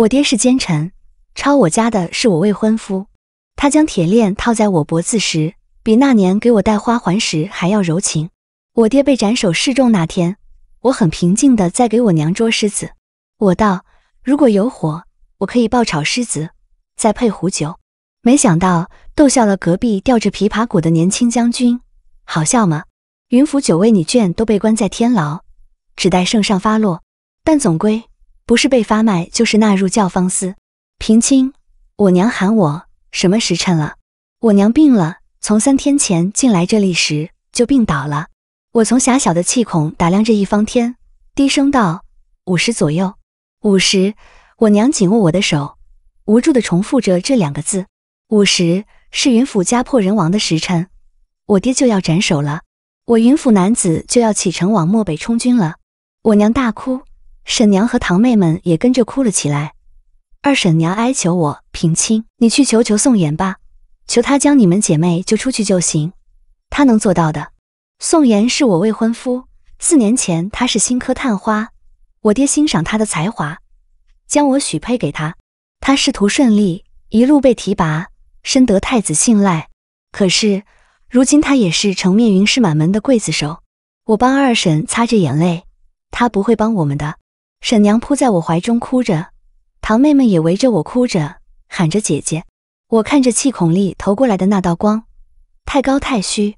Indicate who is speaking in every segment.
Speaker 1: 我爹是奸臣，抄我家的是我未婚夫。他将铁链套在我脖子时，比那年给我戴花环时还要柔情。我爹被斩首示众那天，我很平静地在给我娘捉狮子。我道，如果有火，我可以爆炒狮子，再配壶酒。没想到逗笑了隔壁吊着琵琶骨的年轻将军。好笑吗？云府九位女眷都被关在天牢，只待圣上发落。但总归。不是被发卖，就是纳入教坊司。平清，我娘喊我，什么时辰了？我娘病了，从三天前进来这里时就病倒了。我从狭小的气孔打量着一方天，低声道：“五十左右。”五十。我娘紧握我的手，无助地重复着这两个字：“五十是云府家破人亡的时辰，我爹就要斩首了，我云府男子就要启程往漠北充军了。”我娘大哭。婶娘和堂妹们也跟着哭了起来。二婶娘哀求我：“平清，你去求求宋妍吧，求她将你们姐妹救出去就行，她能做到的。”宋妍是我未婚夫，四年前他是新科探花，我爹欣赏他的才华，将我许配给他。他仕途顺利，一路被提拔，深得太子信赖。可是，如今他也是成面云氏满门的刽子手。我帮二婶擦着眼泪，他不会帮我们的。婶娘扑在我怀中哭着，堂妹们也围着我哭着喊着姐姐。我看着气孔里投过来的那道光，太高太虚，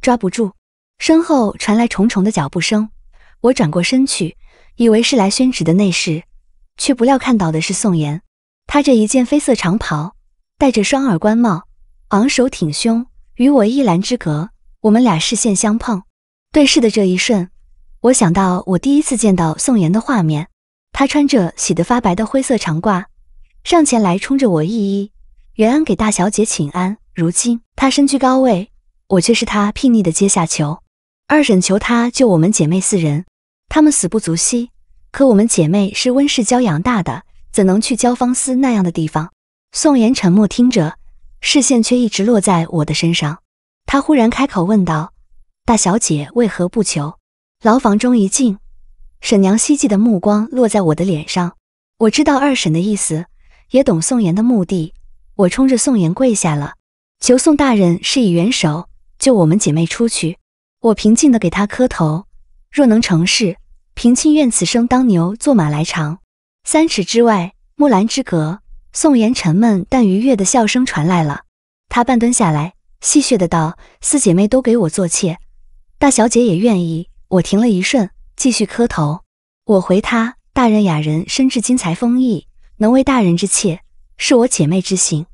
Speaker 1: 抓不住。身后传来重重的脚步声，我转过身去，以为是来宣旨的内侍，却不料看到的是宋妍。他这一件绯色长袍，戴着双耳官帽，昂首挺胸，与我一栏之隔。我们俩视线相碰，对视的这一瞬。我想到我第一次见到宋岩的画面，她穿着洗得发白的灰色长褂，上前来冲着我一一原安给大小姐请安。如今她身居高位，我却是她睥睨的阶下囚。二婶求她救我们姐妹四人，她们死不足惜，可我们姐妹是温室娇养大的，怎能去焦芳司那样的地方？宋岩沉默听着，视线却一直落在我的身上。她忽然开口问道：“大小姐为何不求？”牢房中一静，沈娘希冀的目光落在我的脸上。我知道二婶的意思，也懂宋妍的目的。我冲着宋妍跪下了，求宋大人施以援手，救我们姐妹出去。我平静地给他磕头，若能成事，平亲愿此生当牛做马来偿。三尺之外，木兰之隔，宋妍沉闷但愉悦的笑声传来了。她半蹲下来，戏谑的道：“四姐妹都给我做妾，大小姐也愿意。”我停了一瞬，继续磕头。我回他：“大人雅人，身至金财丰益，能为大人之妾，是我姐妹之幸。”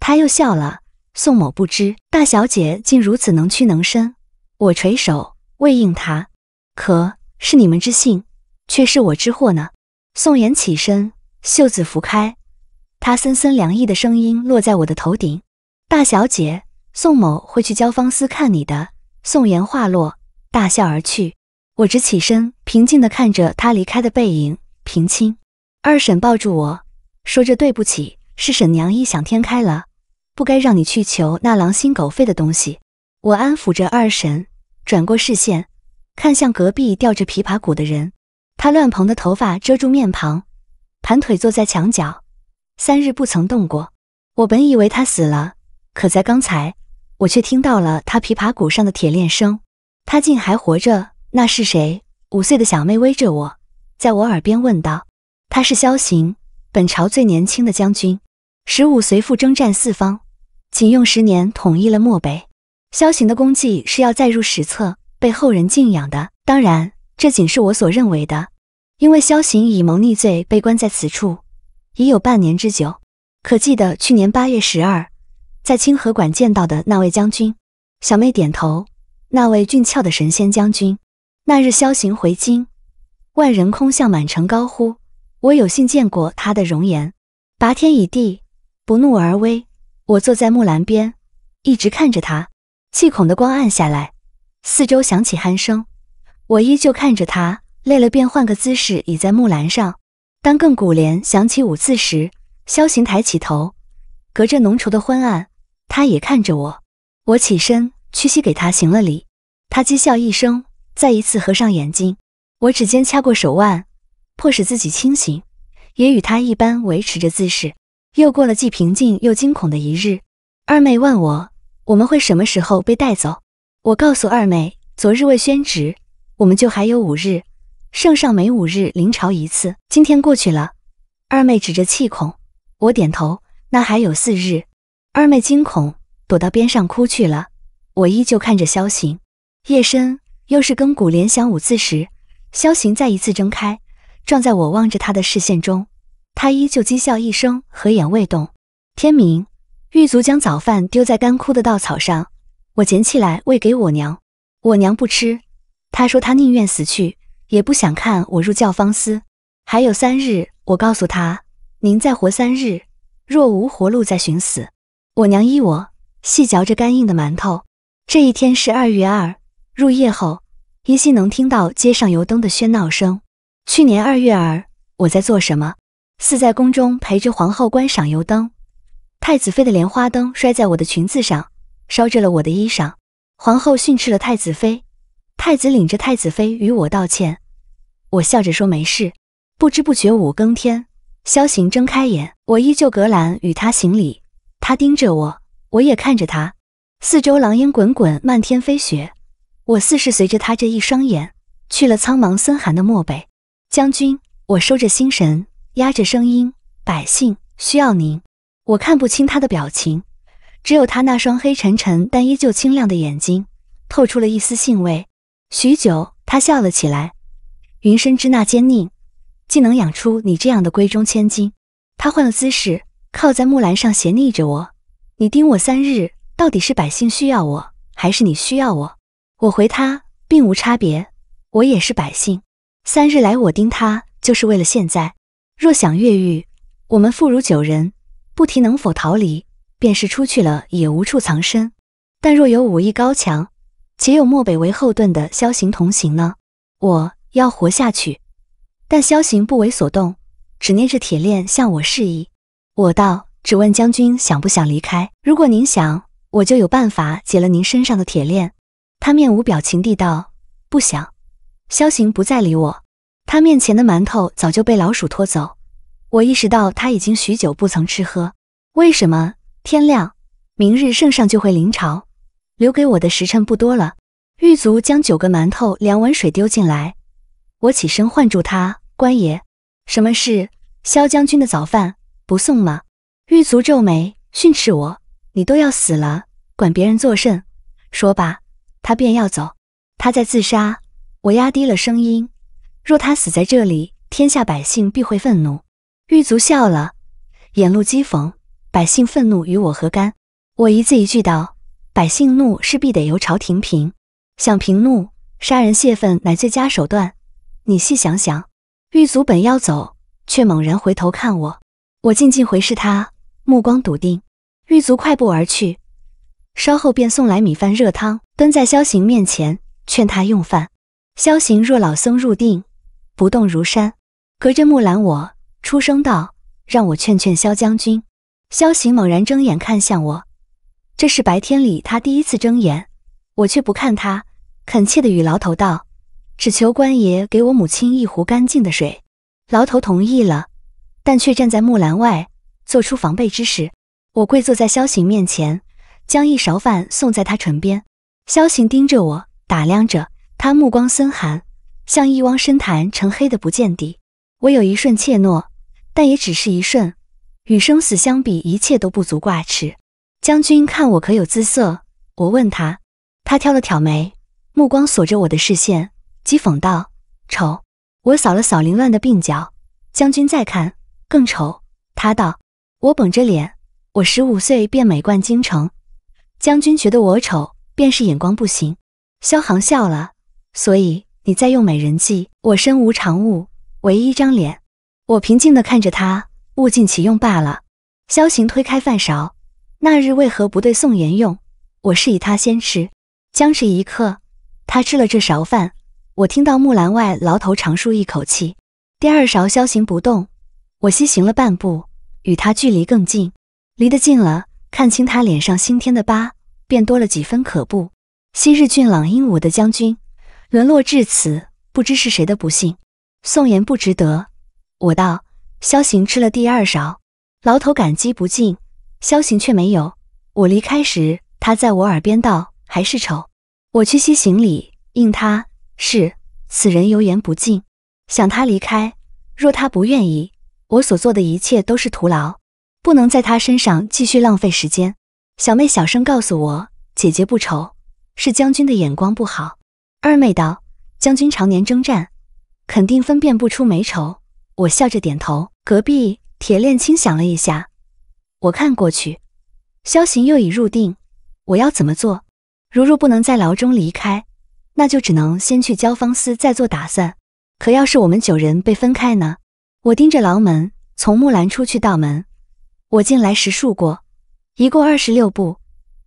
Speaker 1: 他又笑了。宋某不知大小姐竟如此能屈能伸。我垂首未应他。可是你们之幸，却是我之祸呢？宋妍起身，袖子拂开，他森森凉意的声音落在我的头顶：“大小姐，宋某会去交芳司看你的。”宋妍话落。大笑而去，我直起身，平静地看着他离开的背影。平清，二婶抱住我，说着对不起，是婶娘异想天开了，不该让你去求那狼心狗肺的东西。我安抚着二婶，转过视线，看向隔壁吊着琵琶骨的人。他乱蓬的头发遮住面庞，盘腿坐在墙角，三日不曾动过。我本以为他死了，可在刚才，我却听到了他琵琶骨上的铁链声。他竟还活着？那是谁？五岁的小妹偎着我，在我耳边问道：“他是萧行，本朝最年轻的将军，十五随父征战四方，仅用十年统一了漠北。萧行的功绩是要载入史册，被后人敬仰的。当然，这仅是我所认为的，因为萧行以谋逆罪被关在此处，已有半年之久。可记得去年八月十二，在清河馆见到的那位将军？”小妹点头。那位俊俏的神仙将军，那日萧行回京，万人空巷，满城高呼。我有幸见过他的容颜，拔天以地，不怒而威。我坐在木栏边，一直看着他。气孔的光暗下来，四周响起鼾声。我依旧看着他，累了便换个姿势倚在木栏上。当更鼓连响起五次时，萧行抬起头，隔着浓稠的昏暗，他也看着我。我起身。屈膝给他行了礼，他讥笑一声，再一次合上眼睛。我指尖掐过手腕，迫使自己清醒，也与他一般维持着姿势。又过了既平静又惊恐的一日，二妹问我，我们会什么时候被带走？我告诉二妹，昨日未宣旨，我们就还有五日。圣上每五日临朝一次，今天过去了。二妹指着气孔，我点头，那还有四日。二妹惊恐，躲到边上哭去了。我依旧看着萧行。夜深，又是更鼓连响五次时，萧行再一次睁开，撞在我望着他的视线中。他依旧讥笑一声，合眼未动。天明，狱卒将早饭丢在干枯的稻草上，我捡起来喂给我娘。我娘不吃，她说她宁愿死去，也不想看我入教坊司。还有三日，我告诉她：“您再活三日，若无活路，再寻死。”我娘依我，细嚼着干硬的馒头。这一天是二月二，入夜后，依稀能听到街上油灯的喧闹声。去年二月二，我在做什么？似在宫中陪着皇后观赏油灯。太子妃的莲花灯摔在我的裙子上，烧着了我的衣裳。皇后训斥了太子妃，太子领着太子妃与我道歉。我笑着说没事。不知不觉五更天，萧行睁开眼，我依旧隔栏与他行礼。他盯着我，我也看着他。四周狼烟滚滚，漫天飞雪，我似是随着他这一双眼，去了苍茫森寒的漠北。将军，我收着心神，压着声音。百姓需要您，我看不清他的表情，只有他那双黑沉沉但依旧清亮的眼睛，透出了一丝兴味。许久，他笑了起来。云深之那奸佞，竟能养出你这样的闺中千金。他换了姿势，靠在木栏上，斜睨着我。你盯我三日。到底是百姓需要我，还是你需要我？我回他，并无差别，我也是百姓。三日来我盯他，就是为了现在。若想越狱，我们妇孺九人，不提能否逃离，便是出去了也无处藏身。但若有武艺高强，且有漠北为后盾的萧行同行呢？我要活下去。但萧行不为所动，只捏着铁链向我示意。我道：只问将军想不想离开。如果您想。我就有办法解了您身上的铁链。”他面无表情地道，“不想。”萧行不再理我。他面前的馒头早就被老鼠拖走。我意识到他已经许久不曾吃喝。为什么？天亮，明日圣上就会临朝，留给我的时辰不多了。狱卒将九个馒头、两碗水丢进来。我起身唤住他：“官爷，什么事？”萧将军的早饭不送吗？狱卒皱眉训斥我。你都要死了，管别人作甚？说罢，他便要走。他在自杀。我压低了声音：“若他死在这里，天下百姓必会愤怒。”狱卒笑了，眼露讥讽。百姓愤怒与我何干？我一字一句道：“百姓怒，势必得由朝廷平。想平怒，杀人泄愤乃最佳手段。你细想想。”狱卒本要走，却猛然回头看我。我静静回视他，目光笃定。狱卒快步而去，稍后便送来米饭热汤，蹲在萧行面前劝他用饭。萧行若老僧入定，不动如山。隔着木栏，我出声道：“让我劝劝萧将军。”萧行猛然睁眼看向我，这是白天里他第一次睁眼。我却不看他，恳切的与牢头道：“只求官爷给我母亲一壶干净的水。”牢头同意了，但却站在木栏外，做出防备之势。我跪坐在萧行面前，将一勺饭送在他唇边。萧行盯着我，打量着，他目光森寒，像一汪深潭，成黑的不见底。我有一瞬怯懦，但也只是一瞬。与生死相比，一切都不足挂齿。将军看我可有姿色？我问他，他挑了挑眉，目光锁着我的视线，讥讽道：“丑。”我扫了扫凌乱的鬓角，将军再看，更丑。他道：“我绷着脸。”我十五岁便美冠京城，将军觉得我丑，便是眼光不行。萧航笑了，所以你在用美人计，我身无长物，唯一张脸。我平静地看着他，物尽其用罢了。萧行推开饭勺，那日为何不对宋妍用？我示意他先吃，僵持一刻，他吃了这勺饭。我听到木栏外牢头长舒一口气。第二勺萧行不动，我西行了半步，与他距离更近。离得近了，看清他脸上新添的疤，便多了几分可怖。昔日俊朗英武的将军，沦落至此，不知是谁的不幸。宋言不值得。我道：萧行吃了第二勺，牢头感激不尽，萧行却没有。我离开时，他在我耳边道：“还是丑。”我屈膝行礼，应他：“是。”此人油盐不进，想他离开，若他不愿意，我所做的一切都是徒劳。不能在他身上继续浪费时间。小妹小声告诉我：“姐姐不愁，是将军的眼光不好。”二妹道：“将军常年征战，肯定分辨不出美丑。”我笑着点头。隔壁铁链轻响了一下，我看过去，萧行又已入定。我要怎么做？如若不能在牢中离开，那就只能先去交方司再做打算。可要是我们九人被分开呢？我盯着牢门，从木栏出去到门。我进来时数过，一共二十六步。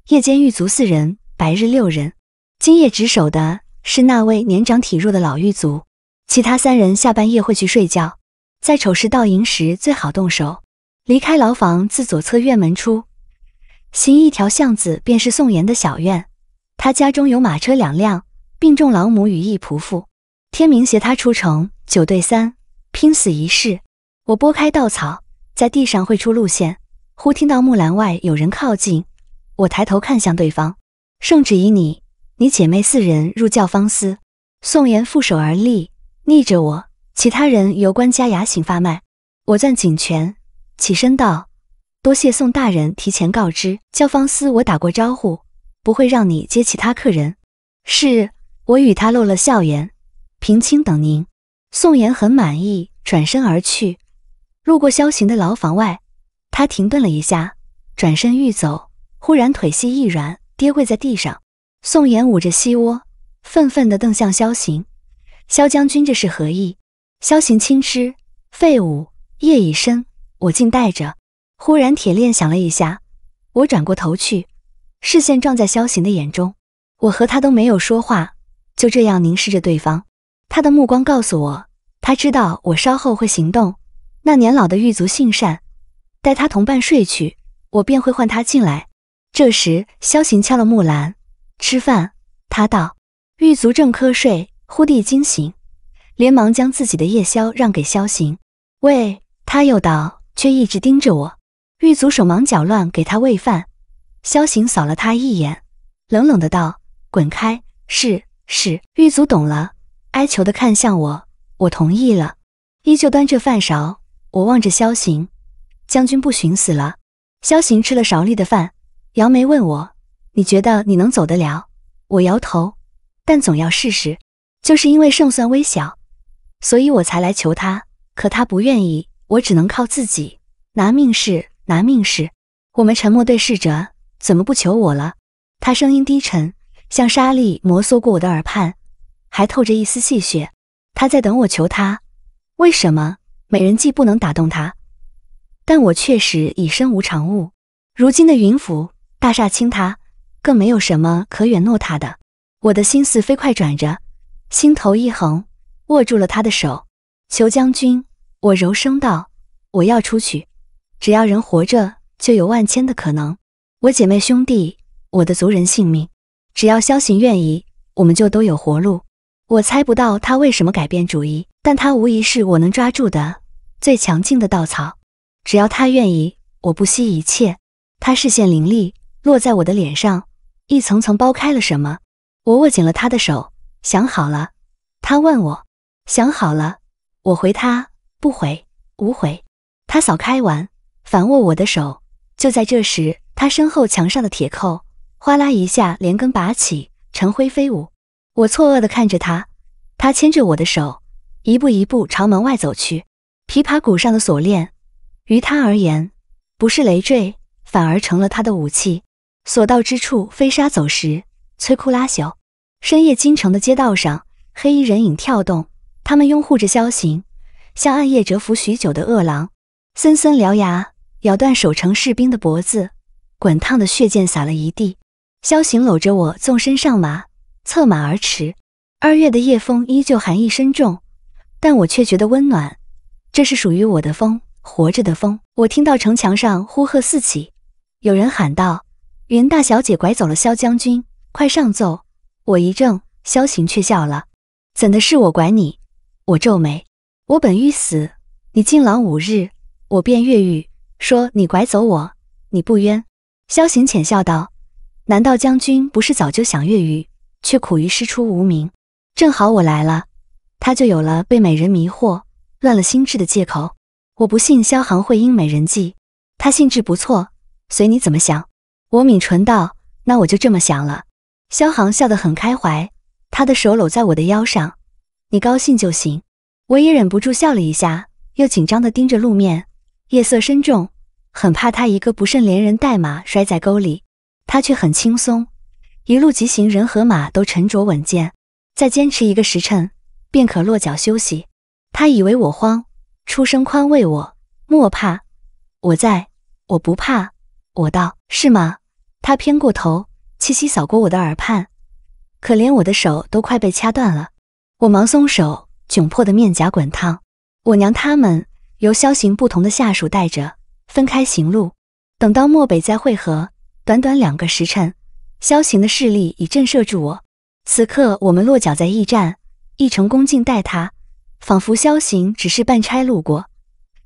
Speaker 1: 夜间狱卒四人，白日六人。今夜值守的是那位年长体弱的老狱卒，其他三人下半夜会去睡觉。在丑时盗营时最好动手。离开牢房，自左侧院门出，行一条巷子，便是宋岩的小院。他家中有马车两辆，并重老母与一仆妇。天明携他出城，九对三，拼死一试。我拨开稻草。在地上绘出路线，忽听到木栏外有人靠近，我抬头看向对方。圣旨以你，你姐妹四人入教方司。宋妍负手而立，逆着我。其他人由官家雅醒发脉。我攥紧拳，起身道：“多谢宋大人提前告知，教方司我打过招呼，不会让你接其他客人。”是，我与他露了笑颜，平清等您。宋妍很满意，转身而去。路过萧行的牢房外，他停顿了一下，转身欲走，忽然腿膝一软，跌跪在地上。宋岩捂着膝窝，愤愤地瞪向萧行：“萧将军，这是何意？”萧行轻嗤：“废物！夜已深，我静待着。”忽然铁链响了一下，我转过头去，视线撞在萧行的眼中。我和他都没有说话，就这样凝视着对方。他的目光告诉我，他知道我稍后会行动。那年老的狱卒姓善，待他同伴睡去，我便会唤他进来。这时，萧行敲了木兰吃饭。他道：“狱卒正瞌睡，忽地惊醒，连忙将自己的夜宵让给萧行喂。”他又道：“却一直盯着我。”狱卒手忙脚乱给他喂饭。萧行扫了他一眼，冷冷的道：“滚开！”是是，狱卒懂了，哀求的看向我，我同意了，依旧端着饭勺。我望着萧行，将军不寻死了。萧行吃了勺里的饭，摇眉问我：“你觉得你能走得了？”我摇头，但总要试试，就是因为胜算微小，所以我才来求他。可他不愿意，我只能靠自己，拿命试，拿命试。我们沉默对视着，怎么不求我了？他声音低沉，像沙粒摩挲过我的耳畔，还透着一丝戏谑。他在等我求他，为什么？美人计不能打动他，但我确实已身无长物。如今的云府大厦倾塌，更没有什么可远诺他的。我的心思飞快转着，心头一横，握住了他的手。裘将军，我柔声道：“我要出去，只要人活着，就有万千的可能。我姐妹兄弟，我的族人性命，只要萧行愿意，我们就都有活路。我猜不到他为什么改变主意。”但他无疑是我能抓住的最强劲的稻草，只要他愿意，我不惜一切。他视线凌厉，落在我的脸上，一层层剥开了什么。我握紧了他的手，想好了。他问我，想好了。我回他，不悔，无悔。他扫开完，反握我的手。就在这时，他身后墙上的铁扣哗啦一下连根拔起，尘灰飞舞。我错愕地看着他，他牵着我的手。一步一步朝门外走去，琵琶骨上的锁链，于他而言，不是累赘，反而成了他的武器。所到之处，飞沙走石，摧枯拉朽。深夜京城的街道上，黑衣人影跳动，他们拥护着萧行，像暗夜蛰伏许久的饿狼，森森獠牙咬断守城士兵的脖子，滚烫的血溅洒了一地。萧行搂着我，纵身上马，策马而驰。二月的夜风依旧寒意深重。但我却觉得温暖，这是属于我的风，活着的风。我听到城墙上呼喝四起，有人喊道：“云大小姐拐走了萧将军，快上奏！”我一怔，萧行却笑了：“怎的是我拐你？”我皱眉：“我本欲死，你禁牢五日，我便越狱。说你拐走我，你不冤。”萧行浅笑道：“难道将军不是早就想越狱，却苦于师出无名？正好我来了。”他就有了被美人迷惑、乱了心智的借口。我不信萧航会因美人计，他兴致不错，随你怎么想。我抿唇道：“那我就这么想了。”萧航笑得很开怀，他的手搂在我的腰上。你高兴就行。我也忍不住笑了一下，又紧张地盯着路面。夜色深重，很怕他一个不慎连人带马摔在沟里。他却很轻松，一路疾行，人和马都沉着稳健。再坚持一个时辰。便可落脚休息。他以为我慌，出声宽慰我：“莫怕，我在，我不怕。”我道：“是吗？”他偏过头，气息扫过我的耳畔，可连我的手都快被掐断了。我忙松手，窘迫的面颊滚烫。我娘他们由萧行不同的下属带着，分开行路，等到漠北再会合。短短两个时辰，萧行的势力已震慑住我。此刻我们落脚在驿站。一程恭敬待他，仿佛萧行只是半差路过。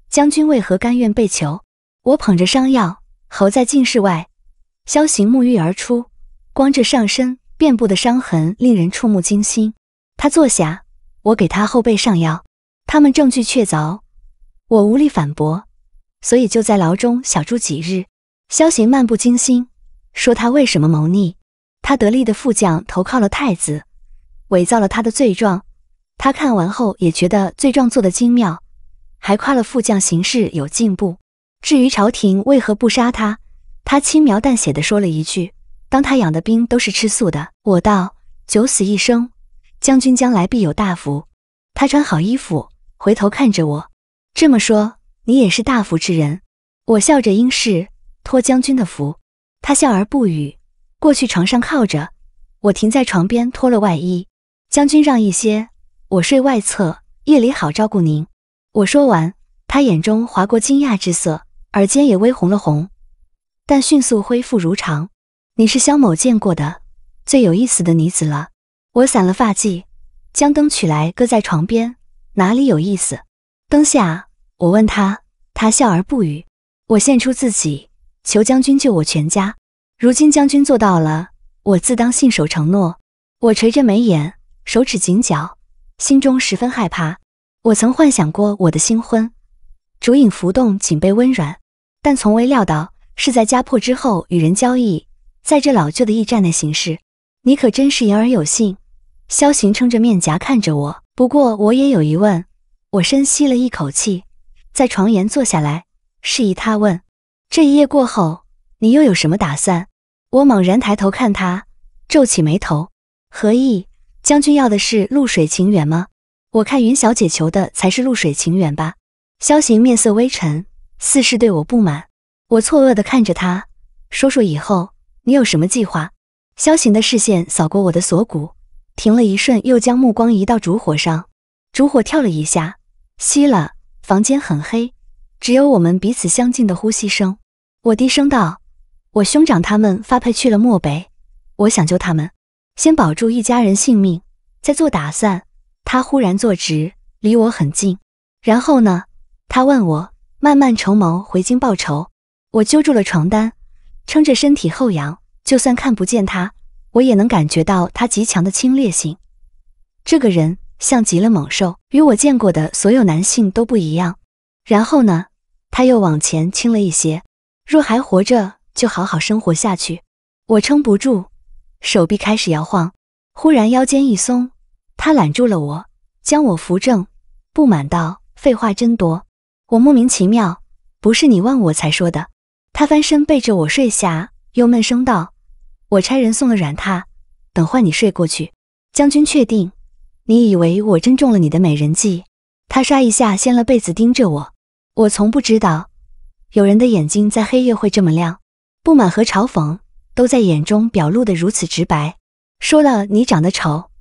Speaker 1: 将军为何甘愿被囚？我捧着伤药，候在禁室外。萧行沐浴而出，光着上身，遍布的伤痕令人触目惊心。他坐下，我给他后背上药。他们证据确凿，我无力反驳，所以就在牢中小住几日。萧行漫不经心说：“他为什么谋逆？他得力的副将投靠了太子，伪造了他的罪状。”他看完后也觉得罪状做的精妙，还夸了副将行事有进步。至于朝廷为何不杀他，他轻描淡写的说了一句：“当他养的兵都是吃素的。”我道：“九死一生，将军将来必有大福。”他穿好衣服，回头看着我，这么说，你也是大福之人。我笑着应是，托将军的福。他笑而不语，过去床上靠着。我停在床边，脱了外衣。将军让一些。我睡外侧，夜里好照顾您。我说完，他眼中划过惊讶之色，耳尖也微红了红，但迅速恢复如常。你是萧某见过的最有意思的女子了。我散了发髻，将灯取来搁在床边。哪里有意思？灯下，我问他，他笑而不语。我献出自己，求将军救我全家。如今将军做到了，我自当信守承诺。我垂着眉眼，手指紧绞。心中十分害怕。我曾幻想过我的新婚，烛影浮动，锦被温软，但从未料到是在家破之后与人交易，在这老旧的驿站内行事。你可真是言而有信。萧行撑着面颊看着我，不过我也有疑问。我深吸了一口气，在床沿坐下来，示意他问：这一夜过后，你又有什么打算？我猛然抬头看他，皱起眉头，何意？将军要的是露水情缘吗？我看云小姐求的才是露水情缘吧。萧行面色微沉，似是对我不满。我错愕地看着他，说说以后你有什么计划？萧行的视线扫过我的锁骨，停了一瞬，又将目光移到烛火上。烛火跳了一下，熄了。房间很黑，只有我们彼此相近的呼吸声。我低声道：“我兄长他们发配去了漠北，我想救他们。”先保住一家人性命，再做打算。他忽然坐直，离我很近。然后呢？他问我慢慢筹谋回京报仇。我揪住了床单，撑着身体后仰。就算看不见他，我也能感觉到他极强的侵略性。这个人像极了猛兽，与我见过的所有男性都不一样。然后呢？他又往前倾了一些。若还活着，就好好生活下去。我撑不住。手臂开始摇晃，忽然腰间一松，他揽住了我，将我扶正，不满道：“废话真多。”我莫名其妙，不是你问我才说的。他翻身背着我睡下，又闷声道：“我差人送了软榻，等换你睡过去。”将军确定？你以为我真中了你的美人计？他刷一下掀了被子，盯着我。我从不知道，有人的眼睛在黑夜会这么亮。不满和嘲讽。都在眼中表露的如此直白，说了你长得丑，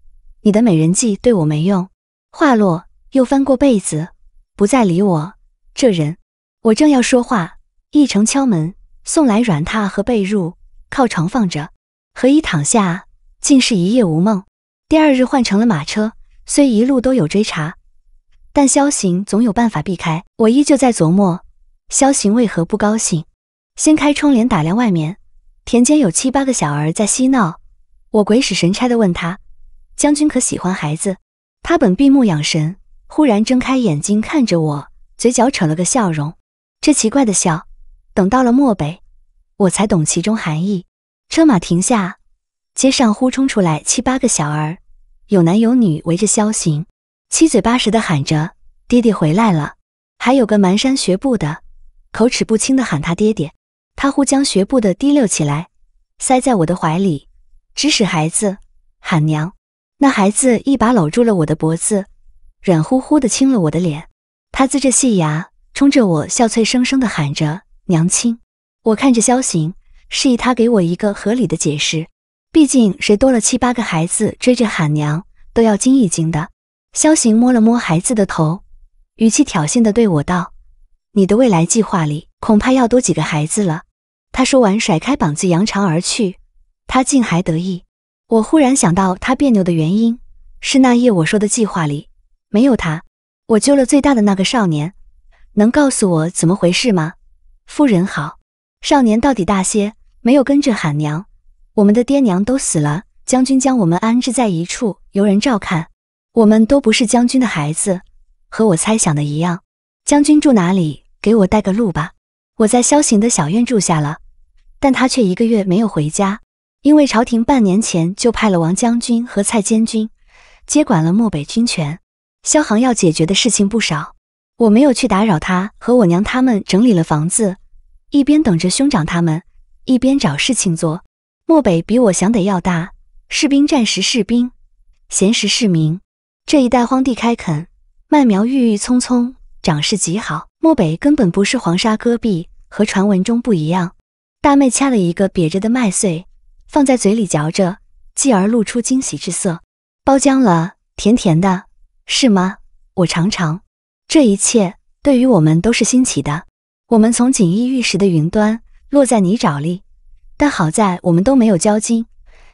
Speaker 1: 你的美人计对我没用。话落，又翻过被子，不再理我。这人，我正要说话，一程敲门，送来软榻和被褥，靠床放着，何以躺下，竟是一夜无梦。第二日换成了马车，虽一路都有追查，但萧行总有办法避开。我依旧在琢磨，萧行为何不高兴？掀开窗帘，打量外面。田间有七八个小儿在嬉闹，我鬼使神差的问他：“将军可喜欢孩子？”他本闭目养神，忽然睁开眼睛看着我，嘴角扯了个笑容。这奇怪的笑，等到了漠北，我才懂其中含义。车马停下，街上忽冲出来七八个小儿，有男有女，围着萧行，七嘴八舌的喊着：“爹爹回来了！”还有个蹒跚学步的，口齿不清的喊他爹爹。他忽将学步的提溜起来，塞在我的怀里，指使孩子喊娘。那孩子一把搂住了我的脖子，软乎乎的亲了我的脸。他呲着细牙，冲着我笑脆生生的喊着“娘亲”。我看着萧行，示意他给我一个合理的解释。毕竟谁多了七八个孩子追着喊娘，都要惊一惊的。萧行摸了摸孩子的头，语气挑衅的对我道：“你的未来计划里，恐怕要多几个孩子了。”他说完，甩开膀子，扬长而去。他竟还得意。我忽然想到，他别扭的原因是那夜我说的计划里没有他。我救了最大的那个少年，能告诉我怎么回事吗？夫人好。少年到底大些，没有跟着喊娘。我们的爹娘都死了，将军将我们安置在一处，由人照看。我们都不是将军的孩子。和我猜想的一样，将军住哪里？给我带个路吧。我在萧行的小院住下了。但他却一个月没有回家，因为朝廷半年前就派了王将军和蔡监军接管了漠北军权。萧航要解决的事情不少，我没有去打扰他和我娘，他们整理了房子，一边等着兄长他们，一边找事情做。漠北比我想的要大，士兵战时是兵，闲时是民。这一带荒地开垦，麦苗郁郁葱葱，长势极好。漠北根本不是黄沙戈壁，和传闻中不一样。大妹掐了一个瘪着的麦穗，放在嘴里嚼着，继而露出惊喜之色。包浆了，甜甜的，是吗？我尝尝。这一切对于我们都是新奇的。我们从锦衣玉食的云端落在泥沼里，但好在我们都没有交金，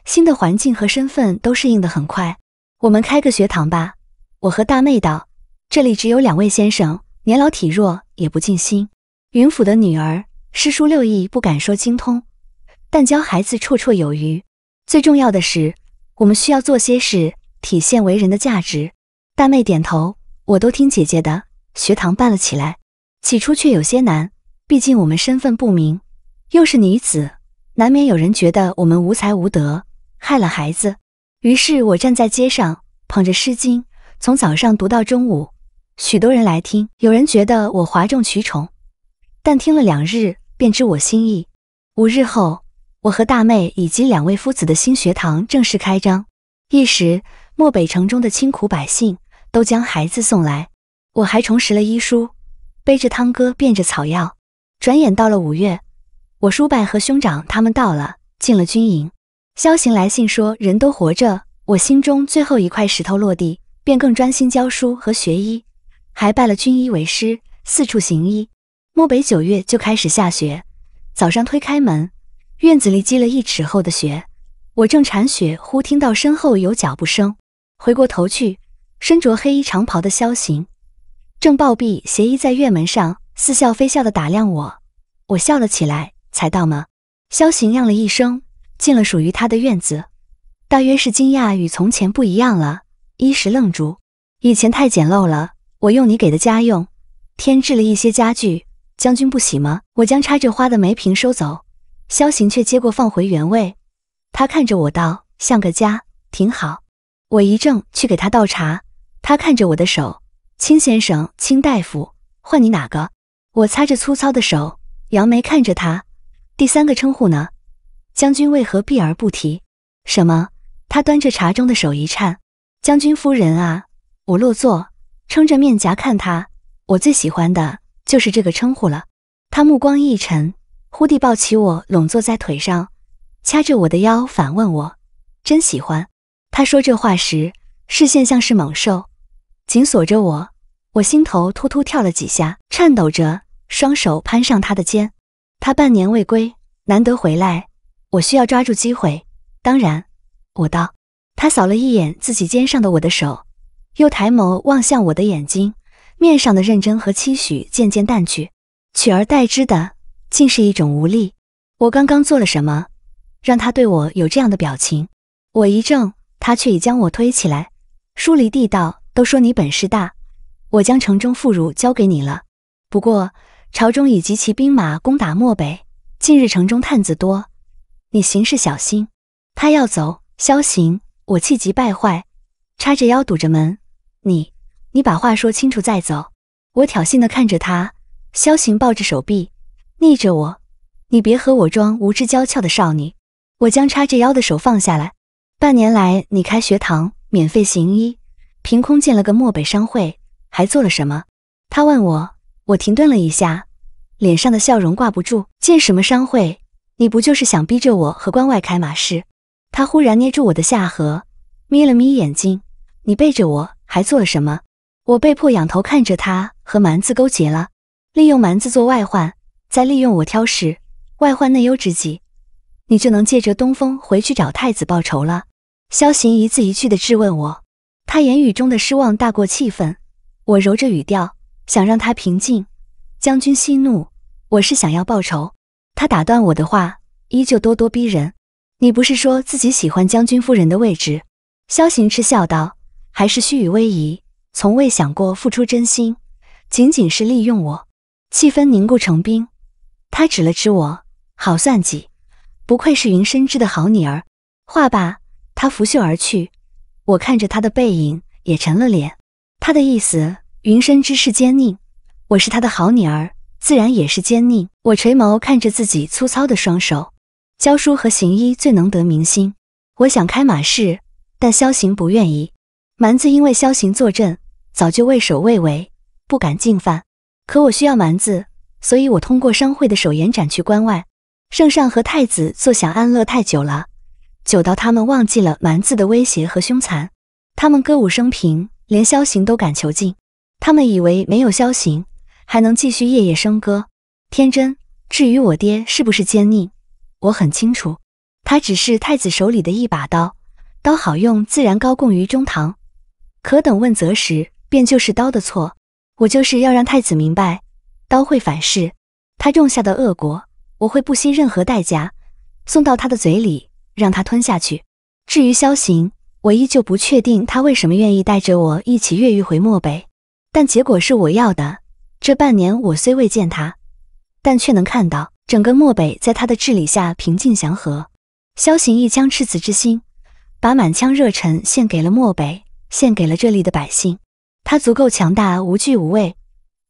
Speaker 1: 新的环境和身份都适应得很快。我们开个学堂吧。我和大妹道：“这里只有两位先生，年老体弱，也不尽心。”云府的女儿。诗书六艺不敢说精通，但教孩子绰绰有余。最重要的是，我们需要做些事，体现为人的价值。大妹点头，我都听姐姐的。学堂办了起来，起初却有些难，毕竟我们身份不明，又是女子，难免有人觉得我们无才无德，害了孩子。于是我站在街上，捧着诗经，从早上读到中午，许多人来听。有人觉得我哗众取宠，但听了两日。便知我心意。五日后，我和大妹以及两位夫子的新学堂正式开张。一时，漠北城中的清苦百姓都将孩子送来。我还重拾了医书，背着汤哥，变着草药。转眼到了五月，我叔伯和兄长他们到了，进了军营。萧行来信说人都活着，我心中最后一块石头落地，便更专心教书和学医，还拜了军医为师，四处行医。漠北九月就开始下雪，早上推开门，院子里积了一尺厚的雪。我正铲雪，忽听到身后有脚步声，回过头去，身着黑衣长袍的萧行正抱臂斜倚在院门上，似笑非笑的打量我。我笑了起来，才到吗？萧行应了一声，进了属于他的院子。大约是惊讶，与从前不一样了，一时愣住。以前太简陋了，我用你给的家用添置了一些家具。将军不喜吗？我将插着花的梅瓶收走，萧行却接过放回原位。他看着我道：“像个家，挺好。”我一怔，去给他倒茶。他看着我的手，青先生、青大夫，换你哪个？我擦着粗糙的手，扬眉看着他。第三个称呼呢？将军为何避而不提？什么？他端着茶盅的手一颤。将军夫人啊！我落座，撑着面颊看他。我最喜欢的。就是这个称呼了。他目光一沉，忽地抱起我，拢坐在腿上，掐着我的腰，反问我：“真喜欢？”他说这话时，视线像是猛兽，紧锁着我。我心头突突跳了几下，颤抖着双手攀上他的肩。他半年未归，难得回来，我需要抓住机会。当然，我道。他扫了一眼自己肩上的我的手，又抬眸望向我的眼睛。面上的认真和期许渐渐淡去，取而代之的竟是一种无力。我刚刚做了什么，让他对我有这样的表情？我一怔，他却已将我推起来，疏离地道：“都说你本事大，我将城中妇孺交给你了。不过朝中已集齐兵马攻打漠北，近日城中探子多，你行事小心。”他要走，萧行，我气急败坏，叉着腰堵着门，你。你把话说清楚再走。我挑衅地看着他，萧行抱着手臂，逆着我。你别和我装无知娇俏的少女。我将叉着腰的手放下来。半年来，你开学堂，免费行医，凭空建了个漠北商会，还做了什么？他问我。我停顿了一下，脸上的笑容挂不住。建什么商会？你不就是想逼着我和关外开马市？他忽然捏住我的下颌，眯了眯眼睛。你背着我还做了什么？我被迫仰头看着他和蛮子勾结了，利用蛮子做外患，再利用我挑事，外患内忧之际，你就能借着东风回去找太子报仇了。萧行一字一句的质问我，他言语中的失望大过气愤。我揉着语调，想让他平静。将军息怒，我是想要报仇。他打断我的话，依旧咄咄逼人。你不是说自己喜欢将军夫人的位置？萧行嗤笑道，还是虚与委蛇。从未想过付出真心，仅仅是利用我。气氛凝固成冰，他指了指我，好算计，不愧是云深之的好女儿。话罢，他拂袖而去。我看着他的背影，也沉了脸。他的意思，云深之是奸佞，我是他的好女儿，自然也是奸佞。我垂眸看着自己粗糙的双手，教书和行医最能得民心。我想开马市，但萧行不愿意。蛮子因为萧行坐镇。早就畏首畏尾，不敢进犯。可我需要蛮子，所以我通过商会的手延展去关外。圣上和太子坐享安乐太久了，久到他们忘记了蛮子的威胁和凶残。他们歌舞升平，连萧行都敢囚禁。他们以为没有萧行，还能继续夜夜笙歌。天真。至于我爹是不是奸佞，我很清楚。他只是太子手里的一把刀，刀好用，自然高供于中堂。可等问责时。便就是刀的错，我就是要让太子明白，刀会反噬他种下的恶果，我会不惜任何代价送到他的嘴里，让他吞下去。至于萧行，我依旧不确定他为什么愿意带着我一起越狱回漠北，但结果是我要的。这半年我虽未见他，但却能看到整个漠北在他的治理下平静祥和。萧行一腔赤子之心，把满腔热忱献给了漠北，献给了这里的百姓。他足够强大，无惧无畏，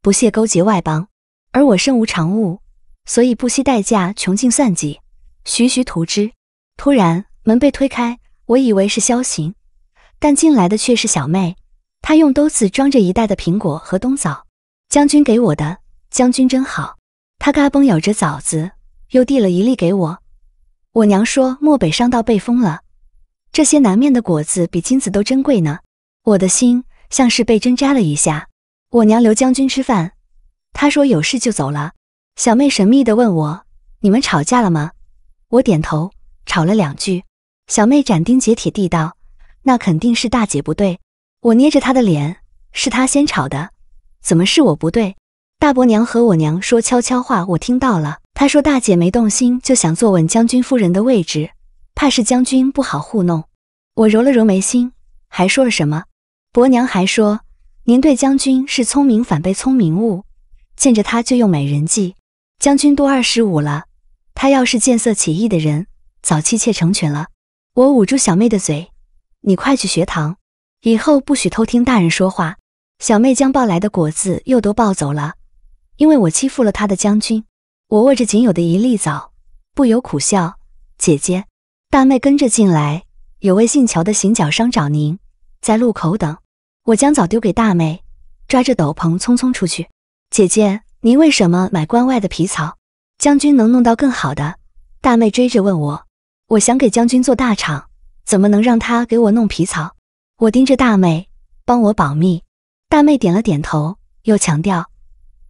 Speaker 1: 不屑勾结外邦，而我身无长物，所以不惜代价，穷尽算计，徐徐图之。突然门被推开，我以为是萧行，但进来的却是小妹。她用兜子装着一袋的苹果和冬枣，将军给我的。将军真好。他嘎嘣咬着枣子，又递了一粒给我。我娘说漠北商道被封了，这些南面的果子比金子都珍贵呢。我的心。像是被针扎了一下。我娘留将军吃饭，他说有事就走了。小妹神秘地问我：“你们吵架了吗？”我点头，吵了两句。小妹斩钉截铁地道：“那肯定是大姐不对。”我捏着她的脸：“是她先吵的，怎么是我不对？”大伯娘和我娘说悄悄话，我听到了。她说：“大姐没动心，就想坐稳将军夫人的位置，怕是将军不好糊弄。”我揉了揉眉心，还说了什么？伯娘还说：“您对将军是聪明反被聪明误，见着他就用美人计。将军都二十五了，他要是见色起意的人，早妻妾成群了。”我捂住小妹的嘴：“你快去学堂，以后不许偷听大人说话。”小妹将抱来的果子又都抱走了，因为我欺负了他的将军。我握着仅有的一粒枣，不由苦笑。姐姐，大妹跟着进来，有位姓乔的行脚商找您。在路口等，我将枣丢给大妹，抓着斗篷匆匆出去。姐姐，您为什么买关外的皮草？将军能弄到更好的。大妹追着问我，我想给将军做大厂，怎么能让他给我弄皮草？我盯着大妹，帮我保密。大妹点了点头，又强调，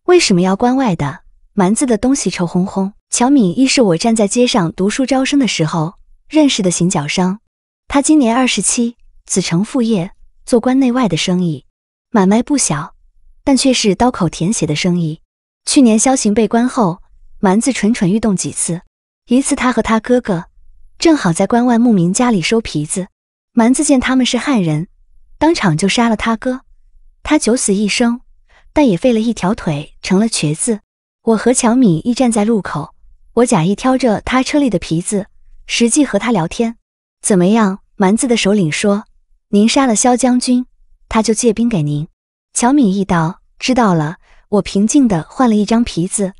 Speaker 1: 为什么要关外的？蛮子的东西臭烘烘。乔敏一是我站在街上读书招生的时候认识的行脚商，他今年二十七。子承父业，做关内外的生意，买卖不小，但却是刀口舔血的生意。去年萧行被关后，蛮子蠢蠢欲动几次。一次，他和他哥哥正好在关外牧民家里收皮子，蛮子见他们是汉人，当场就杀了他哥。他九死一生，但也废了一条腿，成了瘸子。我和乔米亦站在路口，我假意挑着他车里的皮子，实际和他聊天。怎么样？蛮子的首领说。您杀了萧将军，他就借兵给您。乔敏义道：“知道了。”我平静的换了一张皮子，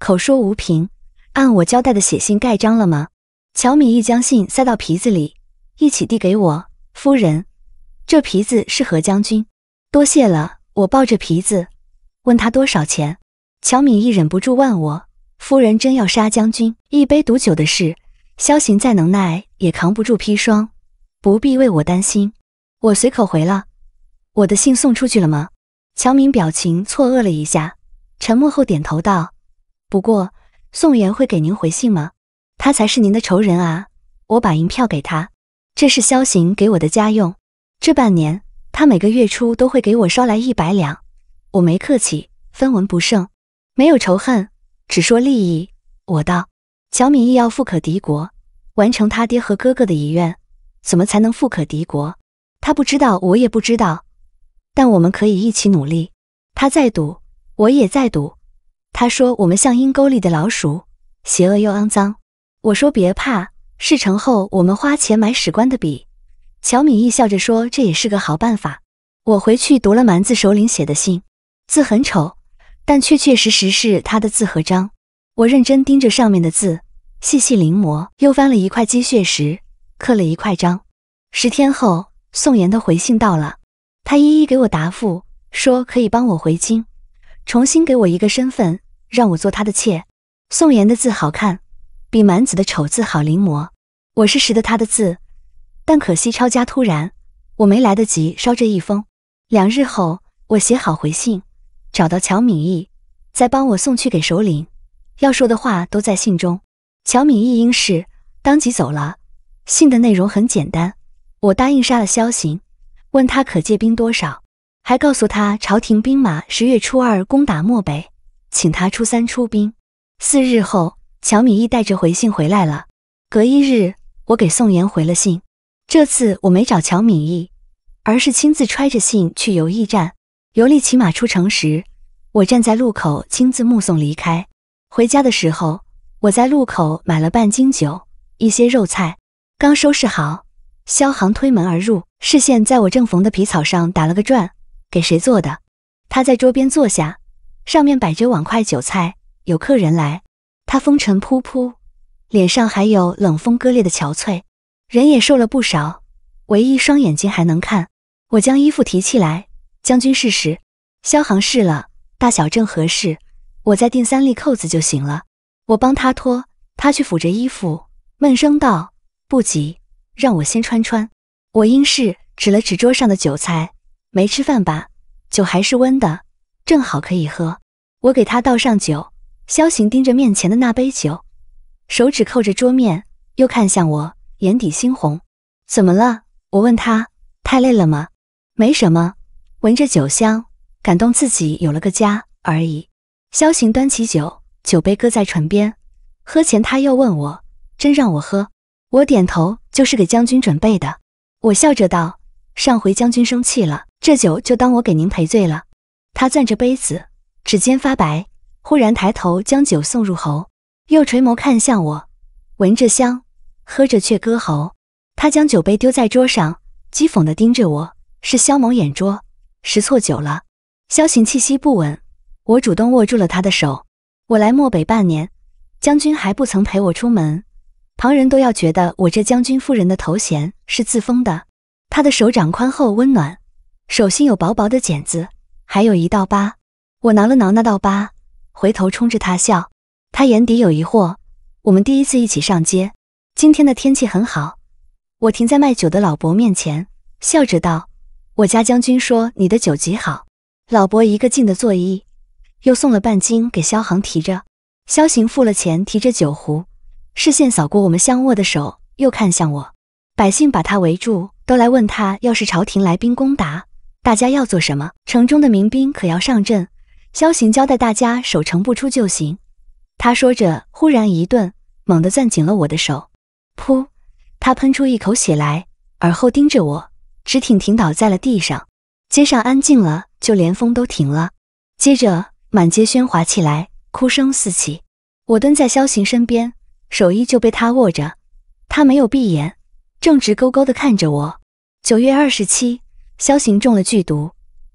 Speaker 1: 口说无凭，按我交代的写信盖章了吗？乔敏义将信塞到皮子里，一起递给我夫人：“这皮子是何将军，多谢了。”我抱着皮子，问他多少钱。乔敏义忍不住问我：“夫人真要杀将军？一杯毒酒的事，萧行再能耐也扛不住砒霜，不必为我担心。”我随口回了，我的信送出去了吗？乔敏表情错愕了一下，沉默后点头道：“不过宋妍会给您回信吗？他才是您的仇人啊！我把银票给他，这是萧行给我的家用。这半年，他每个月初都会给我捎来一百两，我没客气，分文不剩。没有仇恨，只说利益。”我道：“乔敏亦要富可敌国，完成他爹和哥哥的遗愿，怎么才能富可敌国？”他不知道，我也不知道，但我们可以一起努力。他在赌，我也在赌。他说：“我们像阴沟里的老鼠，邪恶又肮脏。”我说：“别怕，事成后我们花钱买史官的笔。”乔米义笑着说：“这也是个好办法。”我回去读了蛮子首领写的信，字很丑，但确确实实是他的字和章。我认真盯着上面的字，细细临摹，又翻了一块鸡血石，刻了一块章。十天后。宋妍的回信到了，他一一给我答复，说可以帮我回京，重新给我一个身份，让我做他的妾。宋妍的字好看，比满子的丑字好临摹。我是识得他的字，但可惜抄家突然，我没来得及烧这一封。两日后，我写好回信，找到乔敏义，再帮我送去给首领。要说的话都在信中。乔敏义应是，当即走了。信的内容很简单。我答应杀了萧行，问他可借兵多少，还告诉他朝廷兵马十月初二攻打漠北，请他初三出兵。四日后，乔敏义带着回信回来了。隔一日，我给宋妍回了信。这次我没找乔敏义，而是亲自揣着信去游驿站。游历骑马出城时，我站在路口亲自目送离开。回家的时候，我在路口买了半斤酒，一些肉菜，刚收拾好。萧航推门而入，视线在我正缝的皮草上打了个转，给谁做的？他在桌边坐下，上面摆着碗筷、酒菜。有客人来，他风尘仆仆，脸上还有冷风割裂的憔悴，人也瘦了不少，唯一双眼睛还能看。我将衣服提起来，将军试试。萧航试了，大小正合适，我再订三粒扣子就行了。我帮他脱，他去抚着衣服，闷声道：“不急。”让我先穿穿。我应是指了指桌上的酒菜，没吃饭吧？酒还是温的，正好可以喝。我给他倒上酒。萧行盯着面前的那杯酒，手指扣着桌面，又看向我，眼底猩红。怎么了？我问他。太累了吗？没什么，闻着酒香，感动自己有了个家而已。萧行端起酒，酒杯搁在唇边，喝前他又问我，真让我喝？我点头，就是给将军准备的。我笑着道：“上回将军生气了，这酒就当我给您赔罪了。”他攥着杯子，指尖发白，忽然抬头将酒送入喉，又垂眸看向我，闻着香，喝着却割喉。他将酒杯丢在桌上，讥讽地盯着我：“是萧某眼拙，识错酒了。”萧行气息不稳，我主动握住了他的手。我来漠北半年，将军还不曾陪我出门。旁人都要觉得我这将军夫人的头衔是自封的。他的手掌宽厚温暖，手心有薄薄的茧子，还有一道疤。我挠了挠那道疤，回头冲着他笑。他眼底有疑惑。我们第一次一起上街。今天的天气很好。我停在卖酒的老伯面前，笑着道：“我家将军说你的酒极好。”老伯一个劲的作揖，又送了半斤给萧行提着。萧行付了钱，提着酒壶。视线扫过我们相握的手，又看向我。百姓把他围住，都来问他：要是朝廷来兵攻打，大家要做什么？城中的民兵可要上阵。萧行交代大家守城不出就行。他说着，忽然一顿，猛地攥紧了我的手。噗，他喷出一口血来，而后盯着我，直挺挺倒在了地上。街上安静了，就连风都停了。接着，满街喧哗起来，哭声四起。我蹲在萧行身边。手依旧被他握着，他没有闭眼，正直勾勾的看着我。九月二十七，萧行中了剧毒，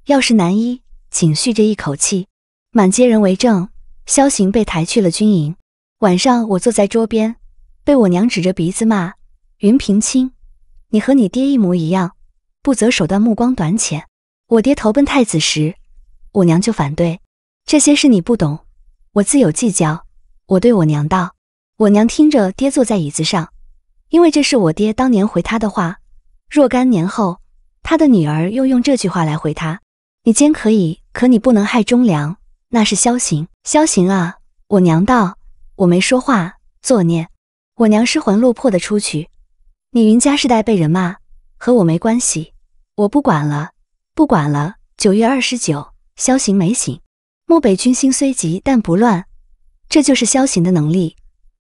Speaker 1: 要是男医仅续着一口气，满街人为证，萧行被抬去了军营。晚上，我坐在桌边，被我娘指着鼻子骂：“云平清，你和你爹一模一样，不择手段，目光短浅。我爹投奔太子时，我娘就反对。这些事你不懂，我自有计较。”我对我娘道。我娘听着，爹坐在椅子上，因为这是我爹当年回他的话。若干年后，他的女儿又用这句话来回他：“你奸可以，可你不能害忠良，那是枭行。枭行啊！”我娘道：“我没说话，作孽。”我娘失魂落魄的出去。你云家世代被人骂，和我没关系，我不管了，不管了。九月二十九，枭行没醒。漠北军心虽急，但不乱，这就是枭行的能力。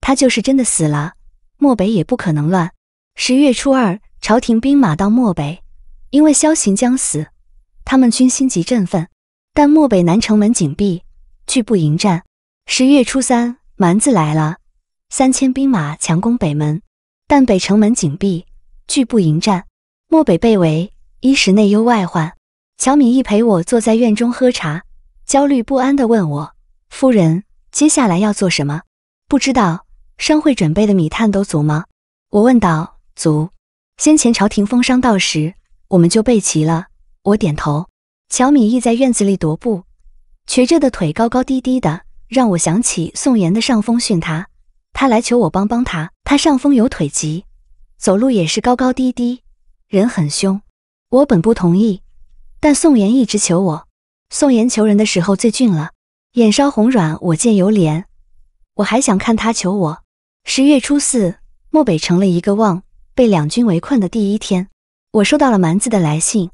Speaker 1: 他就是真的死了，漠北也不可能乱。十月初二，朝廷兵马到漠北，因为萧行将死，他们军心极振奋。但漠北南城门紧闭，拒不迎战。十月初三，蛮子来了，三千兵马强攻北门，但北城门紧闭，拒不迎战。漠北被围，一时内忧外患。乔敏一陪我坐在院中喝茶，焦虑不安地问我：“夫人，接下来要做什么？”不知道。商会准备的米炭都足吗？我问道。足，先前朝廷封商到时，我们就备齐了。我点头。乔米义在院子里踱步，瘸着的腿高高低低的，让我想起宋妍的上峰训他。他来求我帮帮他，他上峰有腿疾，走路也是高高低低，人很凶。我本不同意，但宋妍一直求我。宋妍求人的时候最俊了，眼梢红软，我见犹怜。我还想看他求我。十月初四，漠北成了一个望，被两军围困的第一天，我收到了蛮子的来信，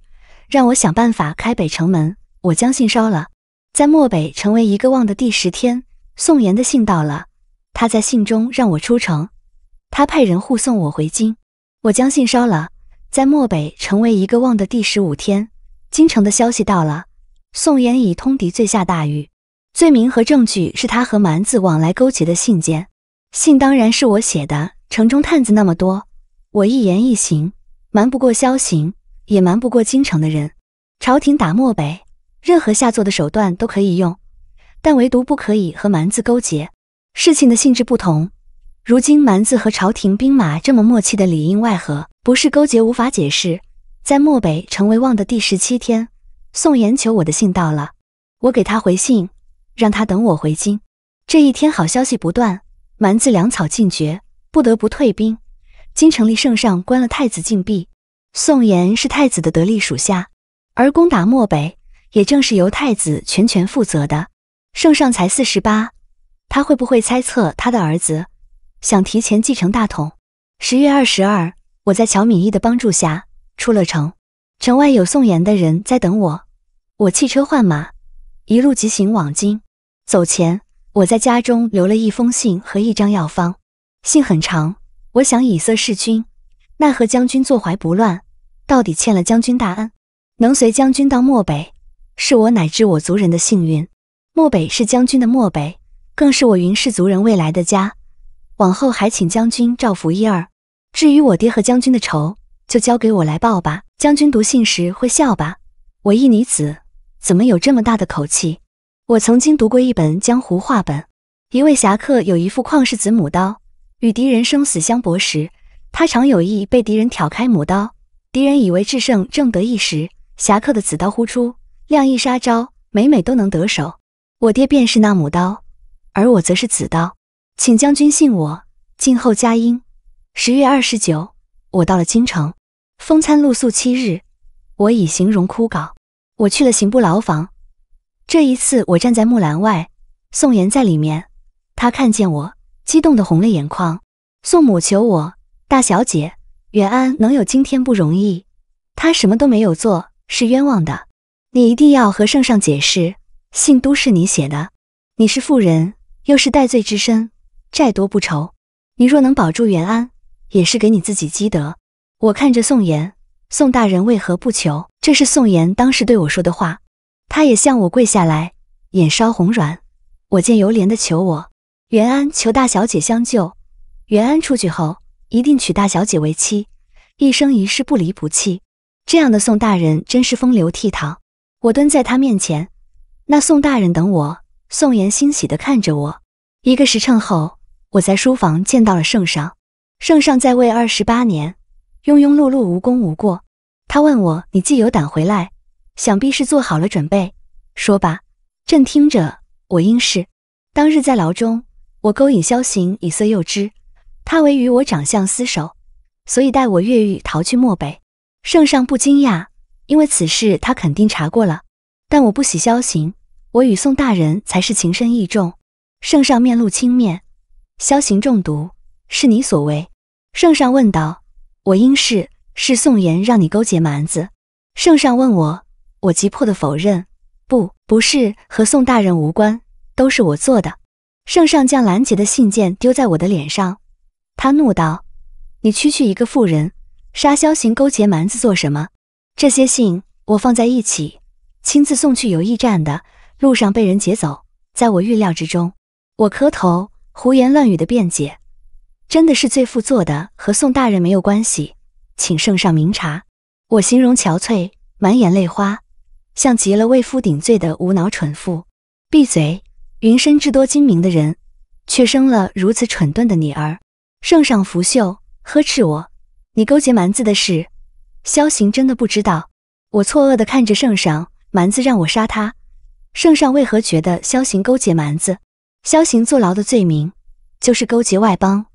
Speaker 1: 让我想办法开北城门。我将信烧了。在漠北成为一个望的第十天，宋妍的信到了，他在信中让我出城，他派人护送我回京。我将信烧了。在漠北成为一个望的第十五天，京城的消息到了，宋妍以通敌罪下大狱，罪名和证据是他和蛮子往来勾结的信件。信当然是我写的。城中探子那么多，我一言一行瞒不过萧行，也瞒不过京城的人。朝廷打漠北，任何下作的手段都可以用，但唯独不可以和蛮子勾结。事情的性质不同，如今蛮子和朝廷兵马这么默契的里应外合，不是勾结无法解释。在漠北成为望的第十七天，宋延求我的信到了，我给他回信，让他等我回京。这一天好消息不断。蛮子粮草尽绝，不得不退兵。京城里圣上关了太子禁闭。宋延是太子的得力属下，而攻打漠北，也正是由太子全权负责的。圣上才四十八，他会不会猜测他的儿子想提前继承大统？十月二十二，我在乔敏义的帮助下出了城，城外有宋延的人在等我。我弃车换马，一路疾行往京。走前。我在家中留了一封信和一张药方，信很长。我想以色侍君，奈何将军坐怀不乱，到底欠了将军大恩。能随将军到漠北，是我乃至我族人的幸运。漠北是将军的漠北，更是我云氏族人未来的家。往后还请将军照拂一二。至于我爹和将军的仇，就交给我来报吧。将军读信时会笑吧？我一女子，怎么有这么大的口气？我曾经读过一本江湖话本，一位侠客有一副旷世子母刀，与敌人生死相搏时，他常有意被敌人挑开母刀，敌人以为制胜正得意时，侠客的子刀呼出，亮一杀招，每每都能得手。我爹便是那母刀，而我则是子刀，请将军信我，静候佳音。十月二十九，我到了京城，风餐露宿七日，我已形容枯槁。我去了刑部牢房。这一次，我站在木栏外，宋妍在里面，他看见我，激动的红了眼眶。宋母求我，大小姐，元安能有今天不容易，他什么都没有做，是冤枉的。你一定要和圣上解释，信都是你写的，你是妇人，又是戴罪之身，债多不愁。你若能保住元安，也是给你自己积德。我看着宋妍，宋大人为何不求？这是宋妍当时对我说的话。他也向我跪下来，眼梢红软。我见犹怜的求我，袁安求大小姐相救。袁安出去后，一定娶大小姐为妻，一生一世不离不弃。这样的宋大人真是风流倜傥。我蹲在他面前，那宋大人等我。宋妍欣喜的看着我。一个时辰后，我在书房见到了圣上。圣上在位二十八年，庸庸碌碌，无功无过。他问我，你既有胆回来。想必是做好了准备。说吧，朕听着。我应是，当日在牢中，我勾引萧行以色诱之，他为与我长相厮守，所以带我越狱逃去漠北。圣上不惊讶，因为此事他肯定查过了。但我不喜萧行，我与宋大人才是情深意重。圣上面露轻蔑。萧行中毒是你所为？圣上问道。我应是，是宋言让你勾结蛮子。圣上问我。我急迫的否认，不，不是和宋大人无关，都是我做的。圣上将拦截的信件丢在我的脸上，他怒道：“你区区一个妇人，杀枭行勾结蛮子做什么？这些信我放在一起，亲自送去游驿站的路上被人劫走，在我预料之中。”我磕头，胡言乱语的辩解：“真的是罪妇做的，和宋大人没有关系，请圣上明察。”我形容憔悴，满眼泪花。像极了为夫顶罪的无脑蠢妇，闭嘴！云深智多精明的人，却生了如此蠢钝的女儿。圣上拂袖呵斥我：“你勾结蛮子的事，萧行真的不知道。”我错愕地看着圣上。蛮子让我杀他，圣上为何觉得萧行勾结蛮子？萧行坐牢的罪名，就是勾结外邦，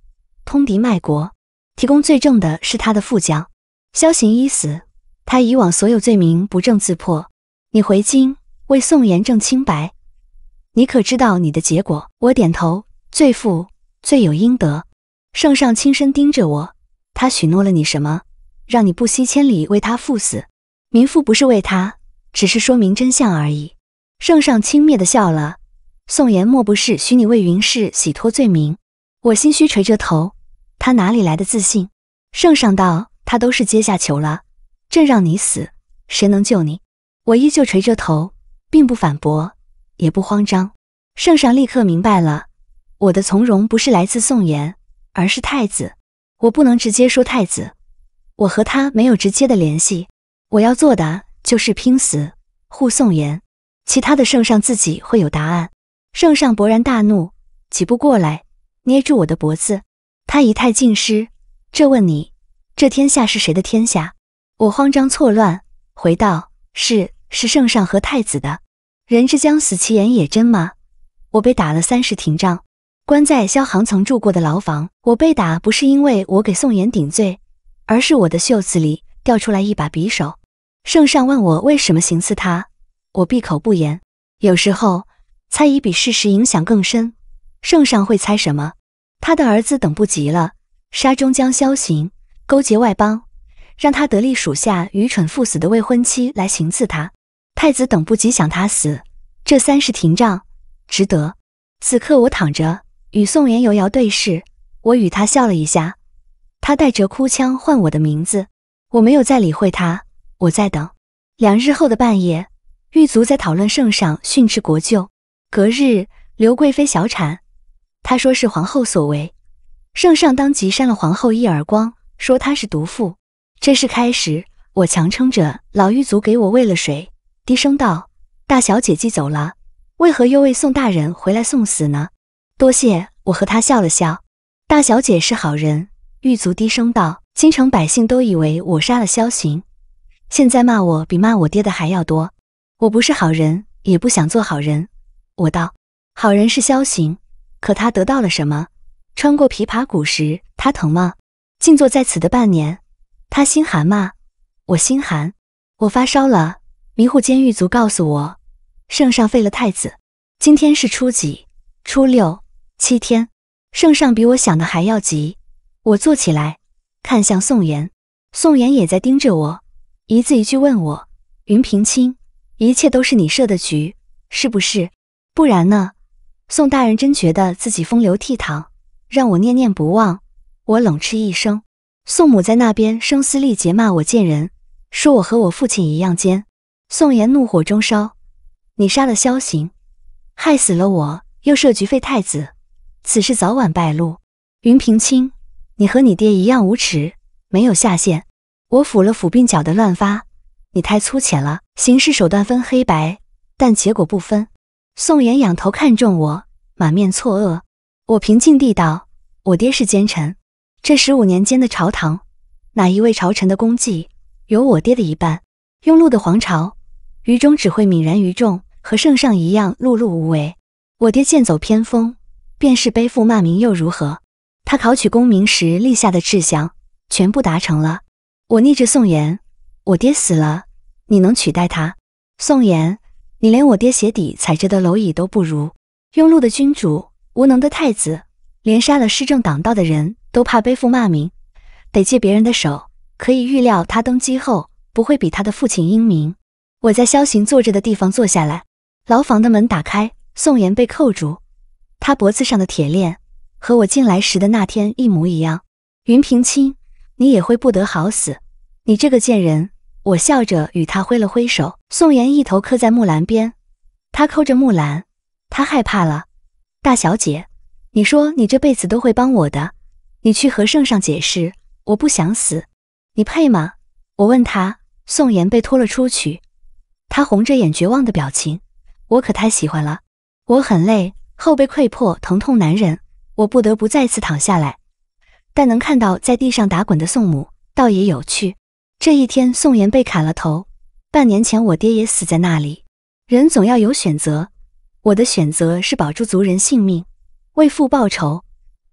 Speaker 1: 通敌卖国。提供罪证的是他的副将。萧行一死，他以往所有罪名不正自破。你回京为宋延正清白，你可知道你的结果？我点头，罪负罪有应得。圣上亲身盯着我，他许诺了你什么，让你不惜千里为他赴死？民妇不是为他，只是说明真相而已。圣上轻蔑的笑了。宋延莫不是许你为云氏洗脱罪名？我心虚垂着头。他哪里来的自信？圣上道，他都是阶下囚了，朕让你死，谁能救你？我依旧垂着头，并不反驳，也不慌张。圣上立刻明白了，我的从容不是来自宋妍，而是太子。我不能直接说太子，我和他没有直接的联系。我要做的就是拼死护宋妍，其他的圣上自己会有答案。圣上勃然大怒，几步过来，捏住我的脖子。他仪态尽失，这问你，这天下是谁的天下？我慌张错乱，回道是。是圣上和太子的。人之将死，其言也真吗？我被打了三十廷杖，关在萧航曾住过的牢房。我被打不是因为我给宋延顶罪，而是我的袖子里掉出来一把匕首。圣上问我为什么行刺他，我闭口不言。有时候，猜疑比事实影响更深。圣上会猜什么？他的儿子等不及了，杀中将萧行，勾结外邦，让他得力属下愚蠢赴死的未婚妻来行刺他。太子等不及想他死，这三世廷杖值得。此刻我躺着，与宋元游瑶对视，我与他笑了一下。他带着哭腔唤我的名字，我没有再理会他，我在等。两日后的半夜，狱卒在讨论圣上训斥国舅。隔日，刘贵妃小产，他说是皇后所为，圣上当即扇了皇后一耳光，说她是毒妇。这是开始，我强撑着，老狱卒给我喂了水。低声道：“大小姐既走了，为何又为宋大人回来送死呢？”多谢，我和他笑了笑。大小姐是好人。狱卒低声道：“京城百姓都以为我杀了萧行，现在骂我比骂我爹的还要多。我不是好人，也不想做好人。”我道：“好人是萧行，可他得到了什么？穿过琵琶谷时，他疼吗？静坐在此的半年，他心寒吗？我心寒，我发烧了。”迷糊监狱卒告诉我，圣上废了太子。今天是初几？初六、七天。圣上比我想的还要急。我坐起来，看向宋妍，宋妍也在盯着我，一字一句问我：“云平卿，一切都是你设的局，是不是？不然呢？”宋大人真觉得自己风流倜傥，让我念念不忘。我冷嗤一声，宋母在那边声嘶力竭骂我贱人，说我和我父亲一样奸。宋妍怒火中烧，你杀了萧行，害死了我，又设局废太子，此事早晚败露。云平清，你和你爹一样无耻，没有下限。我抚了抚鬓角的乱发，你太粗浅了。行事手段分黑白，但结果不分。宋妍仰头看中我，满面错愕。我平静地道：“我爹是奸臣，这十五年间的朝堂，哪一位朝臣的功绩有我爹的一半？”庸碌的皇朝，愚忠只会泯然于众，和圣上一样碌碌无为。我爹剑走偏锋，便是背负骂名又如何？他考取功名时立下的志向，全部达成了。我逆着宋言，我爹死了，你能取代他？宋言，你连我爹鞋底踩着的蝼蚁都不如。庸碌的君主，无能的太子，连杀了施政挡道的人都怕背负骂名，得借别人的手。可以预料，他登基后。不会比他的父亲英明。我在萧行坐着的地方坐下来，牢房的门打开，宋妍被扣住，他脖子上的铁链和我进来时的那天一模一样。云平清，你也会不得好死，你这个贱人！我笑着与他挥了挥手。宋妍一头磕在木栏边，他扣着木栏，他害怕了。大小姐，你说你这辈子都会帮我的，你去和圣上解释，我不想死，你配吗？我问他。宋妍被拖了出去，他红着眼，绝望的表情，我可太喜欢了。我很累，后背溃破，疼痛难忍，我不得不再次躺下来。但能看到在地上打滚的宋母，倒也有趣。这一天，宋妍被砍了头。半年前，我爹也死在那里。人总要有选择，我的选择是保住族人性命，为父报仇，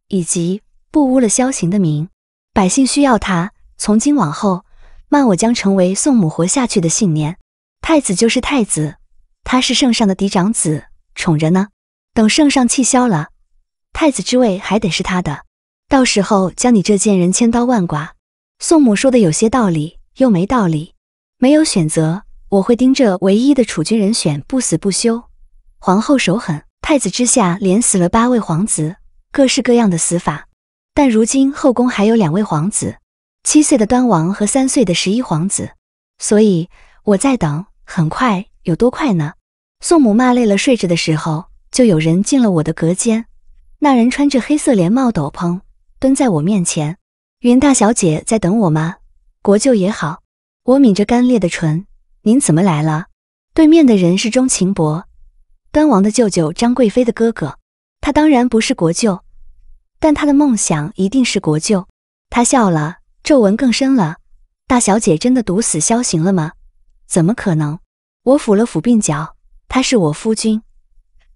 Speaker 1: 以及不污了萧行的名。百姓需要他，从今往后。骂我将成为宋母活下去的信念。太子就是太子，他是圣上的嫡长子，宠着呢。等圣上气消了，太子之位还得是他的。到时候将你这贱人千刀万剐。宋母说的有些道理，又没道理。没有选择，我会盯着唯一的储君人选不死不休。皇后手狠，太子之下连死了八位皇子，各式各样的死法。但如今后宫还有两位皇子。七岁的端王和三岁的十一皇子，所以我在等，很快有多快呢？宋母骂累了睡着的时候，就有人进了我的隔间。那人穿着黑色连帽斗篷，蹲在我面前。云大小姐在等我吗？国舅也好，我抿着干裂的唇。您怎么来了？对面的人是钟情伯，端王的舅舅，张贵妃的哥哥。他当然不是国舅，但他的梦想一定是国舅。他笑了。皱纹更深了，大小姐真的毒死萧行了吗？怎么可能？我抚了抚鬓角，他是我夫君，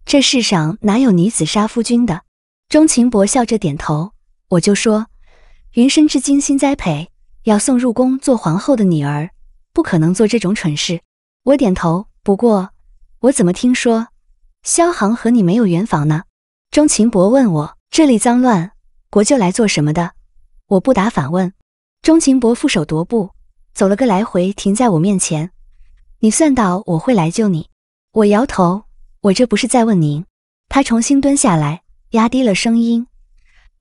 Speaker 1: 这世上哪有女子杀夫君的？钟情博笑着点头，我就说，云深至精心栽培，要送入宫做皇后的女儿，不可能做这种蠢事。我点头，不过我怎么听说萧行和你没有缘房呢？钟情博问我，这里脏乱，国舅来做什么的？我不答反问。钟情伯负手踱步，走了个来回，停在我面前。你算到我会来救你？我摇头。我这不是在问您。他重新蹲下来，压低了声音：“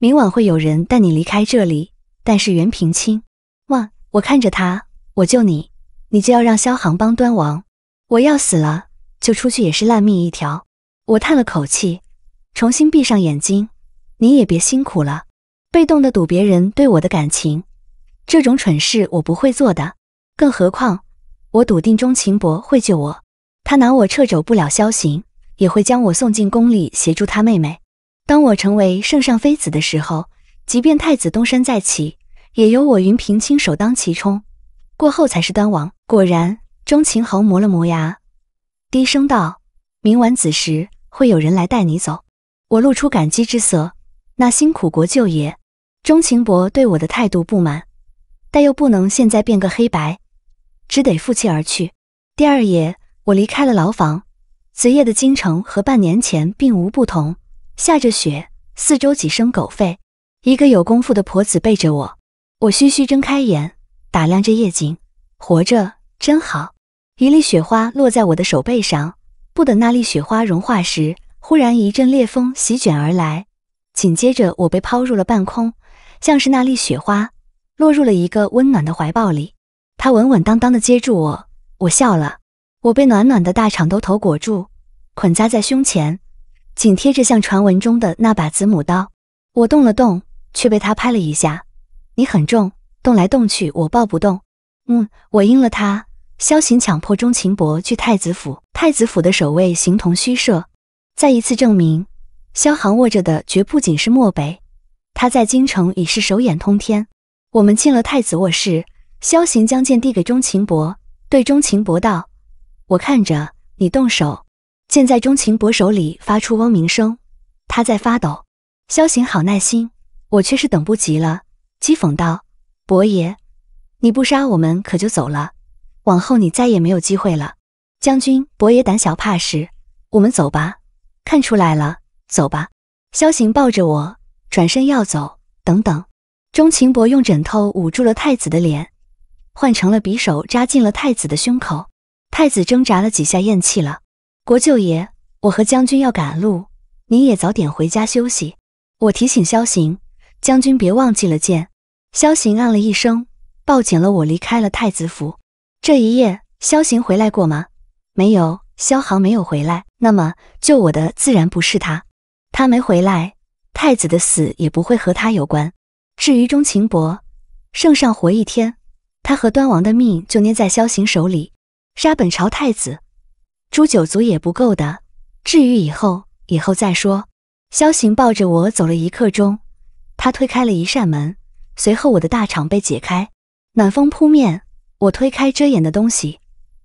Speaker 1: 明晚会有人带你离开这里，但是袁平清。”哇！我看着他，我救你，你就要让萧航帮端王。我要死了，就出去也是烂命一条。我叹了口气，重新闭上眼睛。你也别辛苦了，被动的赌别人对我的感情。这种蠢事我不会做的，更何况我笃定钟情伯会救我，他拿我撤肘不了萧行，也会将我送进宫里协助他妹妹。当我成为圣上妃子的时候，即便太子东山再起，也由我云平亲手当其冲，过后才是端王。果然，钟情侯磨了磨牙，低声道：“明晚子时会有人来带你走。”我露出感激之色，那辛苦国舅爷。钟情伯对我的态度不满。但又不能现在变个黑白，只得负气而去。第二夜，我离开了牢房。此夜的京城和半年前并无不同，下着雪，四周几声狗吠。一个有功夫的婆子背着我，我嘘嘘睁开眼，打量着夜景。活着真好。一粒雪花落在我的手背上，不等那粒雪花融化时，忽然一阵烈风席卷而来，紧接着我被抛入了半空，像是那粒雪花。落入了一个温暖的怀抱里，他稳稳当当的接住我，我笑了。我被暖暖的大肠兜头裹住，捆扎在胸前，紧贴着像传闻中的那把子母刀。我动了动，却被他拍了一下。你很重，动来动去我抱不动。嗯，我应了他。萧行强迫钟情伯去太子府，太子府的守卫形同虚设。再一次证明，萧行握着的绝不仅是漠北，他在京城已是手眼通天。我们进了太子卧室，萧行将剑递给钟情博，对钟情博道：“我看着你动手。”剑在钟情博手里发出嗡鸣声，他在发抖。萧行好耐心，我却是等不及了，讥讽道：“伯爷，你不杀我们，可就走了。往后你再也没有机会了。”将军，伯爷胆小怕事，我们走吧。看出来了，走吧。萧行抱着我，转身要走。等等。钟情博用枕头捂住了太子的脸，换成了匕首扎进了太子的胸口。太子挣扎了几下，咽气了。国舅爷，我和将军要赶路，您也早点回家休息。我提醒萧行，将军别忘记了剑。萧行嗯了一声，抱紧了我，离开了太子府。这一夜，萧行回来过吗？没有，萧航没有回来。那么救我的自然不是他，他没回来，太子的死也不会和他有关。至于钟情薄，圣上活一天，他和端王的命就捏在萧行手里。杀本朝太子，诛九族也不够的。至于以后，以后再说。萧行抱着我走了一刻钟，他推开了一扇门，随后我的大氅被解开，暖风扑面。我推开遮掩的东西，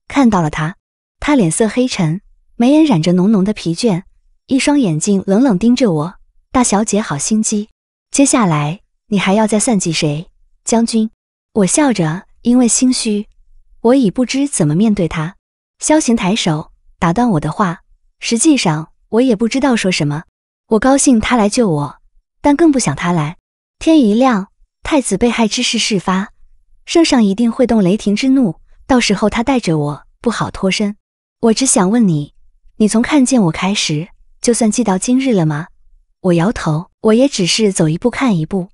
Speaker 1: 看到了他。他脸色黑沉，眉眼染着浓浓的疲倦，一双眼睛冷冷盯着我。大小姐好心机，接下来。你还要再算计谁，将军？我笑着，因为心虚，我已不知怎么面对他。萧行抬手打断我的话。实际上，我也不知道说什么。我高兴他来救我，但更不想他来。天一亮，太子被害之事事发，圣上一定会动雷霆之怒，到时候他带着我不好脱身。我只想问你，你从看见我开始，就算记到今日了吗？我摇头，我也只是走一步看一步。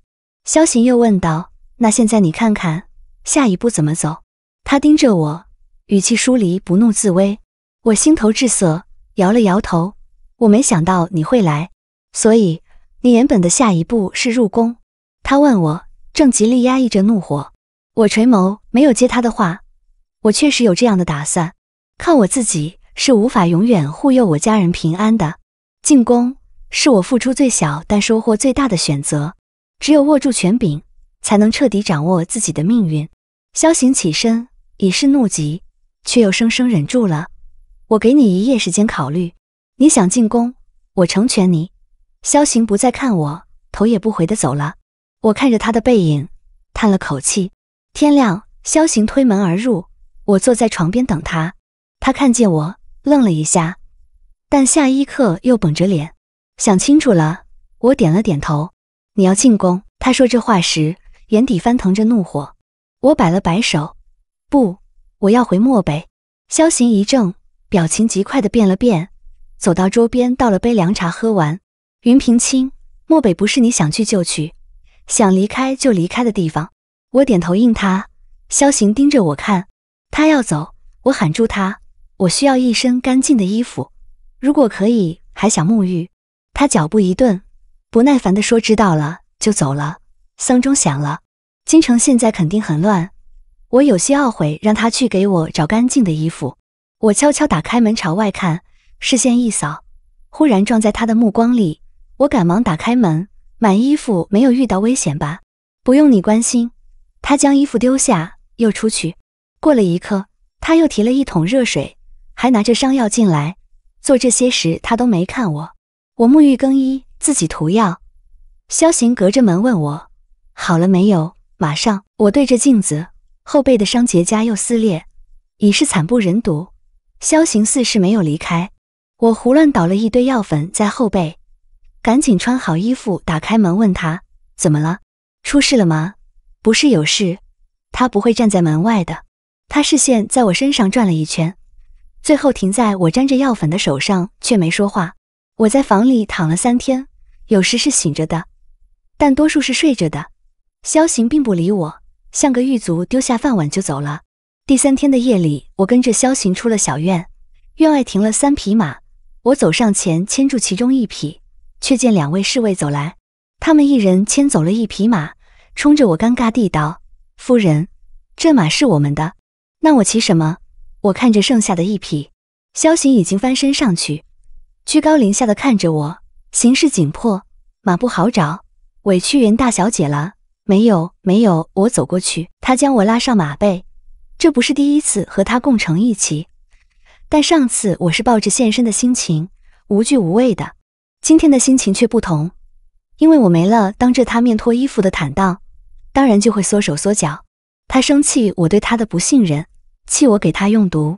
Speaker 1: 萧行又问道：“那现在你看看，下一步怎么走？”他盯着我，语气疏离，不怒自威。我心头滞涩，摇了摇头。我没想到你会来，所以你原本的下一步是入宫。他问我，正极力压抑着怒火。我垂眸，没有接他的话。我确实有这样的打算，靠我自己是无法永远护佑我家人平安的。进宫是我付出最小但收获最大的选择。只有握住权柄，才能彻底掌握自己的命运。萧行起身，已是怒极，却又生生忍住了。我给你一夜时间考虑，你想进宫，我成全你。萧行不再看我，头也不回的走了。我看着他的背影，叹了口气。天亮，萧行推门而入，我坐在床边等他。他看见我，愣了一下，但下一刻又绷着脸，想清楚了。我点了点头。你要进宫？他说这话时，眼底翻腾着怒火。我摆了摆手，不，我要回漠北。萧行一怔，表情极快地变了变，走到桌边倒了杯凉茶喝完。云平清，漠北不是你想去就去，想离开就离开的地方。我点头应他。萧行盯着我看，他要走，我喊住他。我需要一身干净的衣服，如果可以，还想沐浴。他脚步一顿。不耐烦地说：“知道了，就走了。”丧钟响了，京城现在肯定很乱。我有些懊悔，让他去给我找干净的衣服。我悄悄打开门，朝外看，视线一扫，忽然撞在他的目光里。我赶忙打开门，满衣服没有遇到危险吧？不用你关心。他将衣服丢下，又出去。过了一刻，他又提了一桶热水，还拿着伤药进来。做这些时，他都没看我。我沐浴更衣。自己涂药，萧行隔着门问我好了没有？马上，我对着镜子，后背的伤结痂又撕裂，已是惨不忍睹。萧行似是没有离开，我胡乱倒了一堆药粉在后背，赶紧穿好衣服，打开门问他怎么了？出事了吗？不是有事，他不会站在门外的。他视线在我身上转了一圈，最后停在我沾着药粉的手上，却没说话。我在房里躺了三天，有时是醒着的，但多数是睡着的。萧行并不理我，像个狱卒，丢下饭碗就走了。第三天的夜里，我跟着萧行出了小院，院外停了三匹马。我走上前牵住其中一匹，却见两位侍卫走来，他们一人牵走了一匹马，冲着我尴尬地道：“夫人，这马是我们的，那我骑什么？”我看着剩下的一匹，萧行已经翻身上去。居高临下的看着我，形势紧迫，马不好找，委屈袁大小姐了。没有，没有。我走过去，他将我拉上马背。这不是第一次和他共乘一骑，但上次我是抱着献身的心情，无惧无畏的。今天的心情却不同，因为我没了当着他面脱衣服的坦荡，当然就会缩手缩脚。他生气我对他的不信任，气我给他用毒，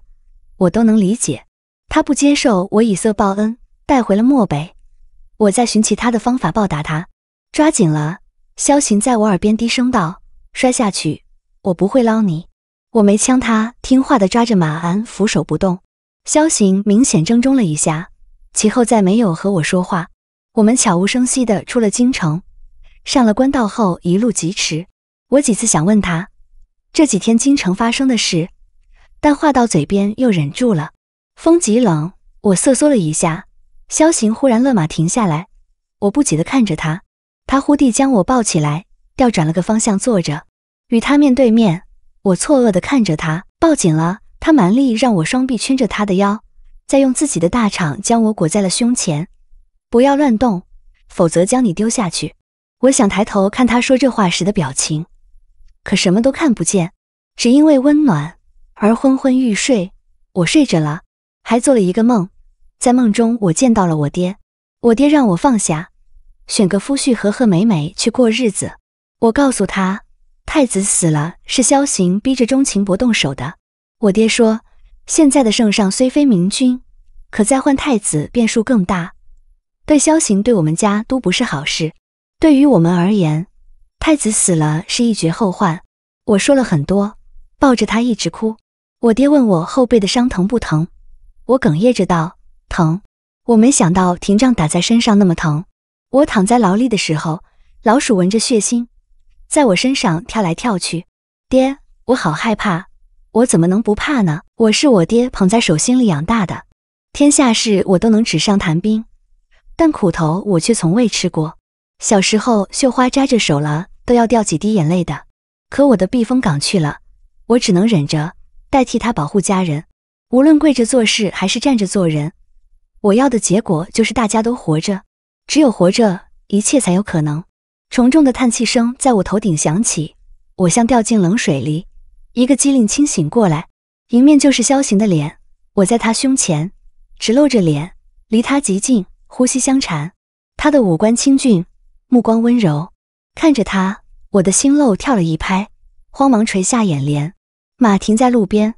Speaker 1: 我都能理解。他不接受我以色报恩，带回了漠北。我在寻其他的方法报答他，抓紧了。萧晴在我耳边低声道：“摔下去，我不会捞你。”我没呛他，听话的抓着马鞍，扶手不动。萧晴明显怔怔了一下，其后再没有和我说话。我们悄无声息的出了京城，上了官道后一路疾驰。我几次想问他这几天京城发生的事，但话到嘴边又忍住了。风极冷，我瑟缩了一下。萧行忽然勒马停下来，我不解地看着他。他忽地将我抱起来，调转了个方向坐着，与他面对面。我错愕地看着他，抱紧了他，蛮力让我双臂圈着他的腰，再用自己的大掌将我裹在了胸前。不要乱动，否则将你丢下去。我想抬头看他说这话时的表情，可什么都看不见，只因为温暖而昏昏欲睡。我睡着了。还做了一个梦，在梦中我见到了我爹，我爹让我放下，选个夫婿和和美美去过日子。我告诉他，太子死了是萧行逼着钟情不动手的。我爹说，现在的圣上虽非明君，可再换太子变数更大，对萧行对我们家都不是好事。对于我们而言，太子死了是一绝后患。我说了很多，抱着他一直哭。我爹问我后背的伤疼不疼。我哽咽着道：“疼，我没想到廷杖打在身上那么疼。我躺在牢里的时候，老鼠闻着血腥，在我身上跳来跳去。爹，我好害怕，我怎么能不怕呢？我是我爹捧在手心里养大的，天下事我都能纸上谈兵，但苦头我却从未吃过。小时候绣花扎着手了，都要掉几滴眼泪的。可我的避风港去了，我只能忍着，代替他保护家人。”无论跪着做事还是站着做人，我要的结果就是大家都活着。只有活着，一切才有可能。重重的叹气声在我头顶响起，我像掉进冷水里，一个机灵清醒过来，迎面就是萧行的脸。我在他胸前，只露着脸，离他极近，呼吸相缠。他的五官清俊，目光温柔，看着他，我的心漏跳了一拍，慌忙垂下眼帘。马停在路边。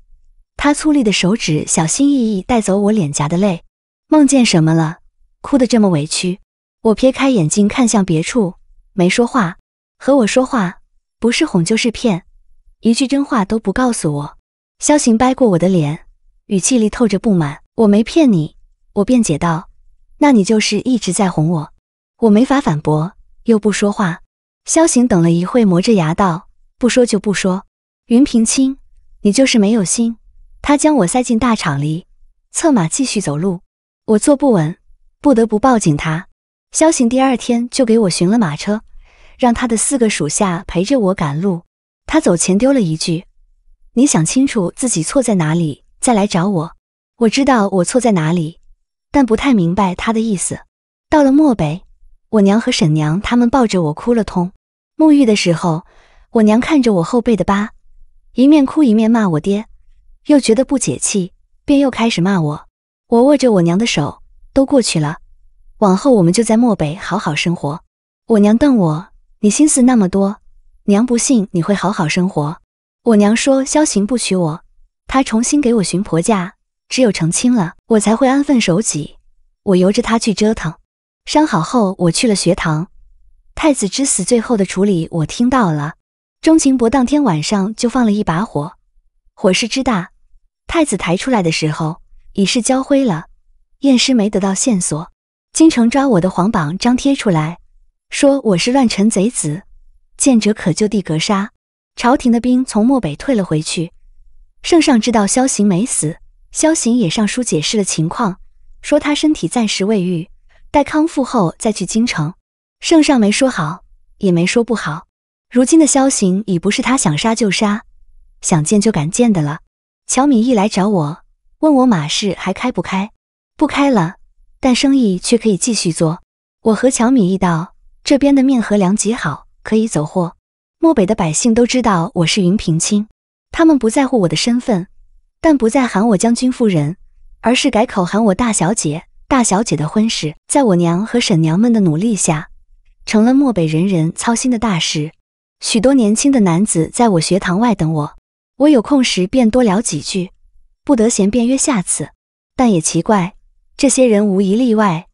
Speaker 1: 他粗粝的手指小心翼翼带走我脸颊的泪，梦见什么了？哭得这么委屈。我撇开眼睛看向别处，没说话。和我说话，不是哄就是骗，一句真话都不告诉我。萧行掰过我的脸，语气里透着不满。我没骗你，我辩解道。那你就是一直在哄我。我没法反驳，又不说话。萧行等了一会，磨着牙道：“不说就不说。”云平清，你就是没有心。他将我塞进大场里，策马继续走路。我坐不稳，不得不抱紧他。萧行第二天就给我寻了马车，让他的四个属下陪着我赶路。他走前丢了一句：“你想清楚自己错在哪里，再来找我。”我知道我错在哪里，但不太明白他的意思。到了漠北，我娘和婶娘他们抱着我哭了通。沐浴的时候，我娘看着我后背的疤，一面哭一面骂我爹。又觉得不解气，便又开始骂我。我握着我娘的手，都过去了。往后我们就在漠北好好生活。我娘瞪我：“你心思那么多，娘不信你会好好生活。”我娘说：“萧行不娶我，她重新给我寻婆家，只有成亲了，我才会安分守己。”我由着他去折腾。伤好后，我去了学堂。太子之死最后的处理，我听到了。钟情博当天晚上就放了一把火。火势之大，太子抬出来的时候已是焦灰了。验尸没得到线索，京城抓我的皇榜张贴出来，说我是乱臣贼子，见者可就地格杀。朝廷的兵从漠北退了回去。圣上知道萧行没死，萧行也上书解释了情况，说他身体暂时未愈，待康复后再去京城。圣上没说好，也没说不好。如今的萧行已不是他想杀就杀。想见就敢见的了。乔米一来找我，问我马市还开不开？不开了，但生意却可以继续做。我和乔米一道，这边的面和粮极好，可以走货。漠北的百姓都知道我是云平亲，他们不在乎我的身份，但不再喊我将军夫人，而是改口喊我大小姐。大小姐的婚事，在我娘和婶娘们的努力下，成了漠北人人操心的大事。许多年轻的男子在我学堂外等我。我有空时便多聊几句，不得闲便约下次。但也奇怪，这些人无一例外，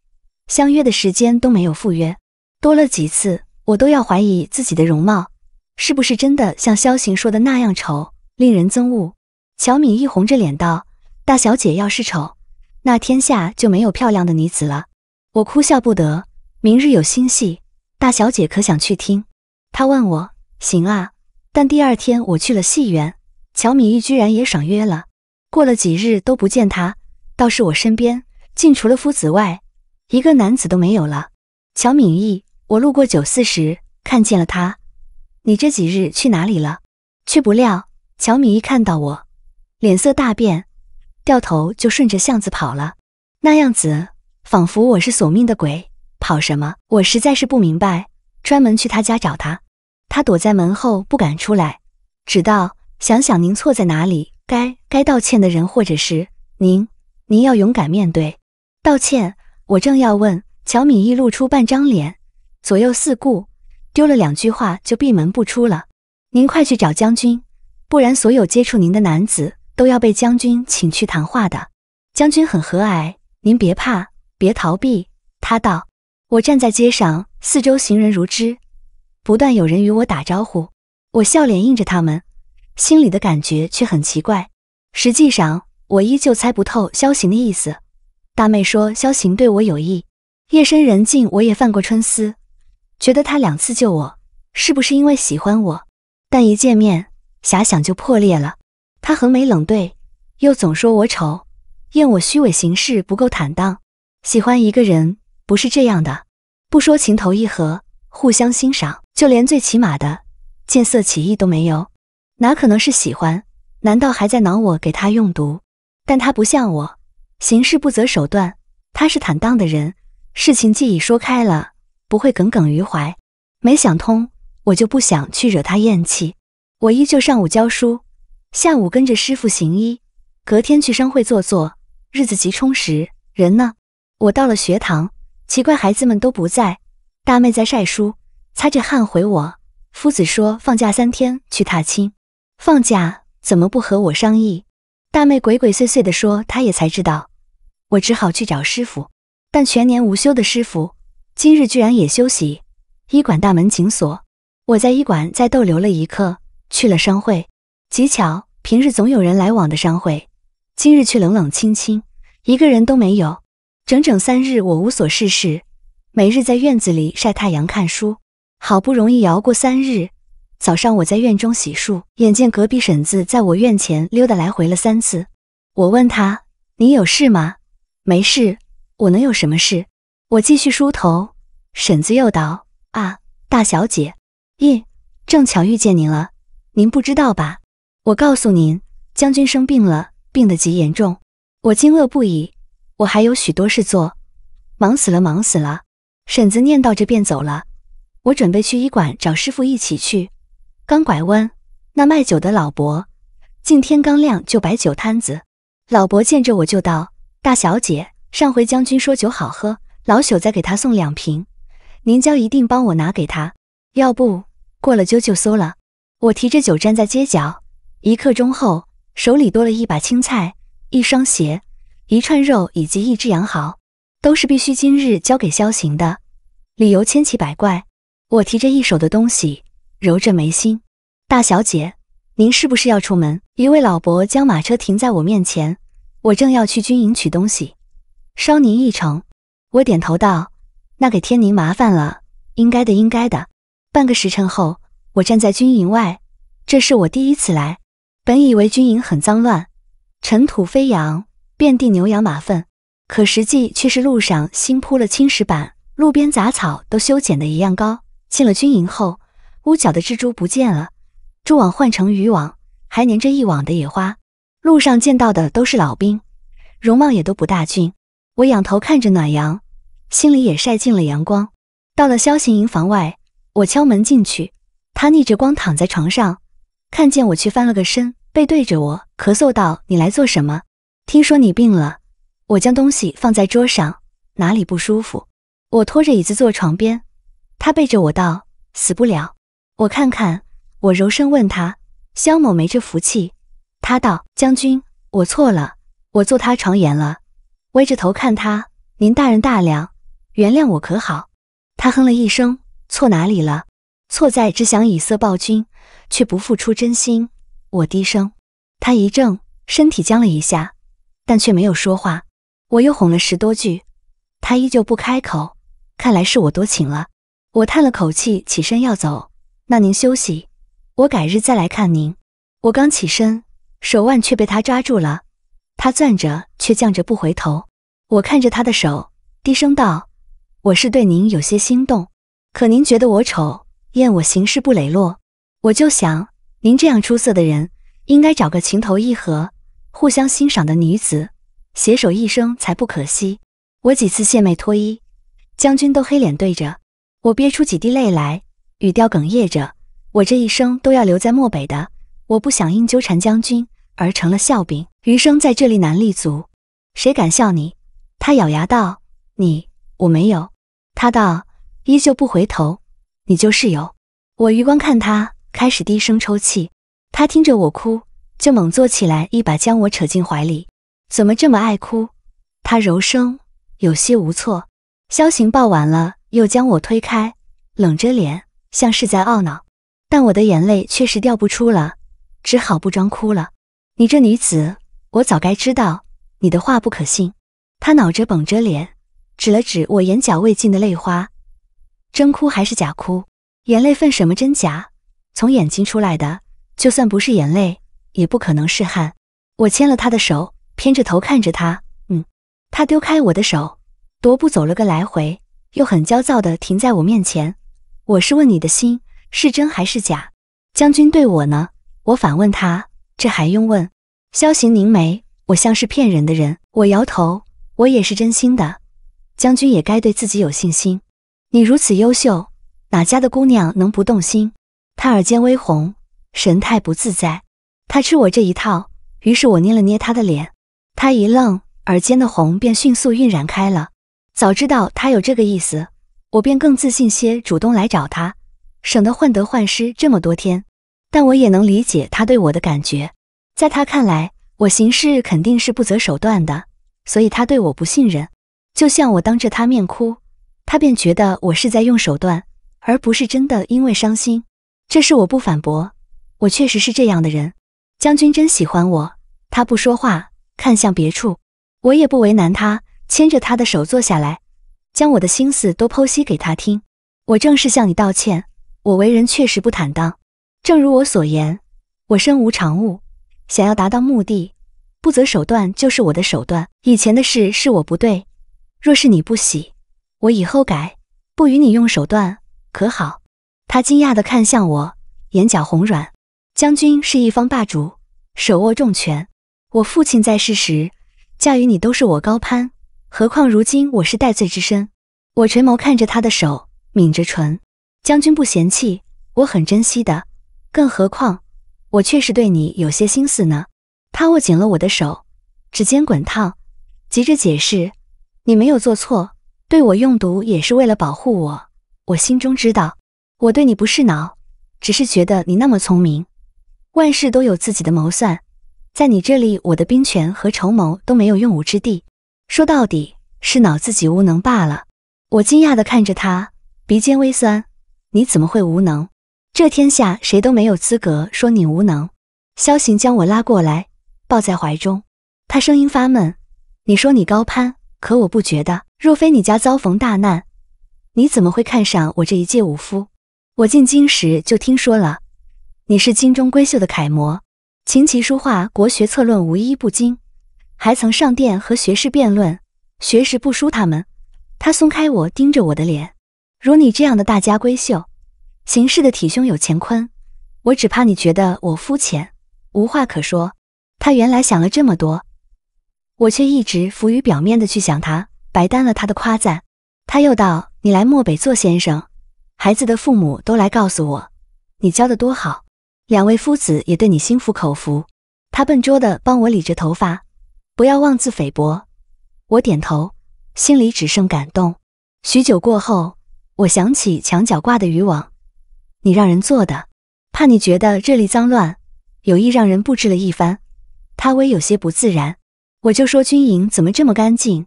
Speaker 1: 相约的时间都没有赴约。多了几次，我都要怀疑自己的容貌是不是真的像萧行说的那样丑，令人憎恶。乔敏一红着脸道：“大小姐要是丑，那天下就没有漂亮的女子了。”我哭笑不得。明日有新戏，大小姐可想去听？她问我：“行啊。”但第二天我去了戏园。乔敏义居然也爽约了，过了几日都不见他，倒是我身边竟除了夫子外，一个男子都没有了。乔敏义，我路过酒肆时看见了他，你这几日去哪里了？却不料乔敏义看到我，脸色大变，掉头就顺着巷子跑了，那样子仿佛我是索命的鬼，跑什么？我实在是不明白。专门去他家找他，他躲在门后不敢出来，直到。想想您错在哪里，该该道歉的人或者是您，您要勇敢面对道歉。我正要问，乔敏一露出半张脸，左右四顾，丢了两句话就闭门不出了。您快去找将军，不然所有接触您的男子都要被将军请去谈话的。将军很和蔼，您别怕，别逃避。他道：“我站在街上，四周行人如织，不断有人与我打招呼，我笑脸应着他们。”心里的感觉却很奇怪。实际上，我依旧猜不透萧行的意思。大妹说萧行对我有意。夜深人静，我也犯过春思，觉得他两次救我，是不是因为喜欢我？但一见面，遐想就破裂了。他横眉冷对，又总说我丑，厌我虚伪，行事不够坦荡。喜欢一个人不是这样的。不说情投意合，互相欣赏，就连最起码的见色起意都没有。哪可能是喜欢？难道还在恼我给他用毒？但他不像我，行事不择手段。他是坦荡的人，事情既已说开了，不会耿耿于怀。没想通，我就不想去惹他厌气。我依旧上午教书，下午跟着师傅行医，隔天去商会坐坐，日子极充实。人呢？我到了学堂，奇怪孩子们都不在。大妹在晒书，擦着汗回我。夫子说放假三天去踏青。放假怎么不和我商议？大妹鬼鬼祟祟地说，她也才知道。我只好去找师傅，但全年无休的师傅，今日居然也休息。医馆大门紧锁，我在医馆再逗留了一刻，去了商会。极巧，平日总有人来往的商会，今日却冷冷清清，一个人都没有。整整三日，我无所事事，每日在院子里晒太阳看书。好不容易熬过三日。早上我在院中洗漱，眼见隔壁婶子在我院前溜达来回了三次，我问她：“你有事吗？”“没事，我能有什么事？”我继续梳头，婶子又道：“啊，大小姐，咦，正巧遇见您了，您不知道吧？我告诉您，将军生病了，病得极严重。”我惊愕不已，我还有许多事做，忙死了，忙死了。婶子念叨着便走了，我准备去医馆找师傅一起去。刚拐弯，那卖酒的老伯，竟天刚亮就摆酒摊子。老伯见着我就道：“大小姐，上回将军说酒好喝，老朽再给他送两瓶，您教一定帮我拿给他，要不过了揪就馊了。”我提着酒站在街角，一刻钟后，手里多了一把青菜、一双鞋、一串肉以及一只羊毫，都是必须今日交给萧行的，理由千奇百怪。我提着一手的东西。揉着眉心，大小姐，您是不是要出门？一位老伯将马车停在我面前，我正要去军营取东西，捎您一程。我点头道：“那给天宁麻烦了，应该的，应该的。”半个时辰后，我站在军营外，这是我第一次来，本以为军营很脏乱，尘土飞扬，遍地牛羊马粪，可实际却是路上新铺了青石板，路边杂草都修剪的一样高。进了军营后。屋角的蜘蛛不见了，蛛网换成渔网，还粘着一网的野花。路上见到的都是老兵，容貌也都不大俊。我仰头看着暖阳，心里也晒进了阳光。到了萧行营房外，我敲门进去，他逆着光躺在床上，看见我却翻了个身，背对着我，咳嗽道：“你来做什么？听说你病了。”我将东西放在桌上，哪里不舒服？我拖着椅子坐床边，他背着我道：“死不了。”我看看，我柔声问他：“萧某没这福气。”他道：“将军，我错了，我坐他床沿了，歪着头看他。您大人大量，原谅我可好？”他哼了一声：“错哪里了？错在只想以色报君，却不付出真心。”我低声，他一怔，身体僵了一下，但却没有说话。我又哄了十多句，他依旧不开口，看来是我多情了。我叹了口气，起身要走。那您休息，我改日再来看您。我刚起身，手腕却被他抓住了，他攥着却犟着不回头。我看着他的手，低声道：“我是对您有些心动，可您觉得我丑，厌我行事不磊落。我就想，您这样出色的人，应该找个情投意合、互相欣赏的女子，携手一生才不可惜。”我几次献媚脱衣，将军都黑脸对着我，憋出几滴泪来。语调哽咽着，我这一生都要留在漠北的，我不想因纠缠将军而成了笑柄，余生在这里难立足。谁敢笑你？他咬牙道。你我没有，他道，依旧不回头。你就是有。我余光看他，开始低声抽泣。他听着我哭，就猛坐起来，一把将我扯进怀里。怎么这么爱哭？他柔声，有些无措。萧行抱完了，又将我推开，冷着脸。像是在懊恼，但我的眼泪却是掉不出了，只好不装哭了。你这女子，我早该知道，你的话不可信。他恼着，绷着脸，指了指我眼角未尽的泪花，真哭还是假哭？眼泪分什么真假？从眼睛出来的，就算不是眼泪，也不可能是汗。我牵了她的手，偏着头看着她，嗯。他丢开我的手，踱步走了个来回，又很焦躁地停在我面前。我是问你的心是真还是假，将军对我呢？我反问他，这还用问？萧行凝眉，我像是骗人的人？我摇头，我也是真心的。将军也该对自己有信心。你如此优秀，哪家的姑娘能不动心？他耳尖微红，神态不自在。他吃我这一套，于是我捏了捏他的脸，他一愣，耳尖的红便迅速晕染开了。早知道他有这个意思。我便更自信些，主动来找他，省得患得患失这么多天。但我也能理解他对我的感觉，在他看来，我行事肯定是不择手段的，所以他对我不信任。就像我当着他面哭，他便觉得我是在用手段，而不是真的因为伤心。这事我不反驳，我确实是这样的人。将军真喜欢我，他不说话，看向别处，我也不为难他，牵着他的手坐下来。将我的心思都剖析给他听。我正式向你道歉，我为人确实不坦荡。正如我所言，我身无长物，想要达到目的，不择手段就是我的手段。以前的事是我不对，若是你不喜，我以后改，不与你用手段，可好？他惊讶地看向我，眼角红软。将军是一方霸主，手握重权。我父亲在世时，驾驭你都是我高攀。何况如今我是戴罪之身，我垂眸看着他的手，抿着唇。将军不嫌弃，我很珍惜的。更何况，我确实对你有些心思呢。他握紧了我的手，指尖滚烫，急着解释：“你没有做错，对我用毒也是为了保护我。我心中知道，我对你不是恼，只是觉得你那么聪明，万事都有自己的谋算，在你这里，我的兵权和筹谋都没有用武之地。”说到底是恼自己无能罢了。我惊讶地看着他，鼻尖微酸。你怎么会无能？这天下谁都没有资格说你无能。萧行将我拉过来，抱在怀中。他声音发闷。你说你高攀，可我不觉得。若非你家遭逢大难，你怎么会看上我这一介武夫？我进京时就听说了，你是京中闺秀的楷模，琴棋书画、国学策论无一不精。还曾上殿和学士辩论，学士不输他们。他松开我，盯着我的脸。如你这样的大家闺秀，行事的体胸有乾坤。我只怕你觉得我肤浅，无话可说。他原来想了这么多，我却一直浮于表面的去想他，白担了他的夸赞。他又道：“你来漠北做先生，孩子的父母都来告诉我，你教的多好。两位夫子也对你心服口服。”他笨拙的帮我理着头发。不要妄自菲薄，我点头，心里只剩感动。许久过后，我想起墙角挂的渔网，你让人做的，怕你觉得这里脏乱，有意让人布置了一番。他微有些不自然，我就说军营怎么这么干净，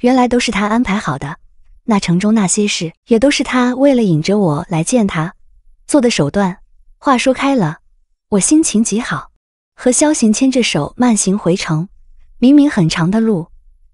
Speaker 1: 原来都是他安排好的。那城中那些事，也都是他为了引着我来见他，做的手段。话说开了，我心情极好，和萧行牵着手慢行回城。明明很长的路，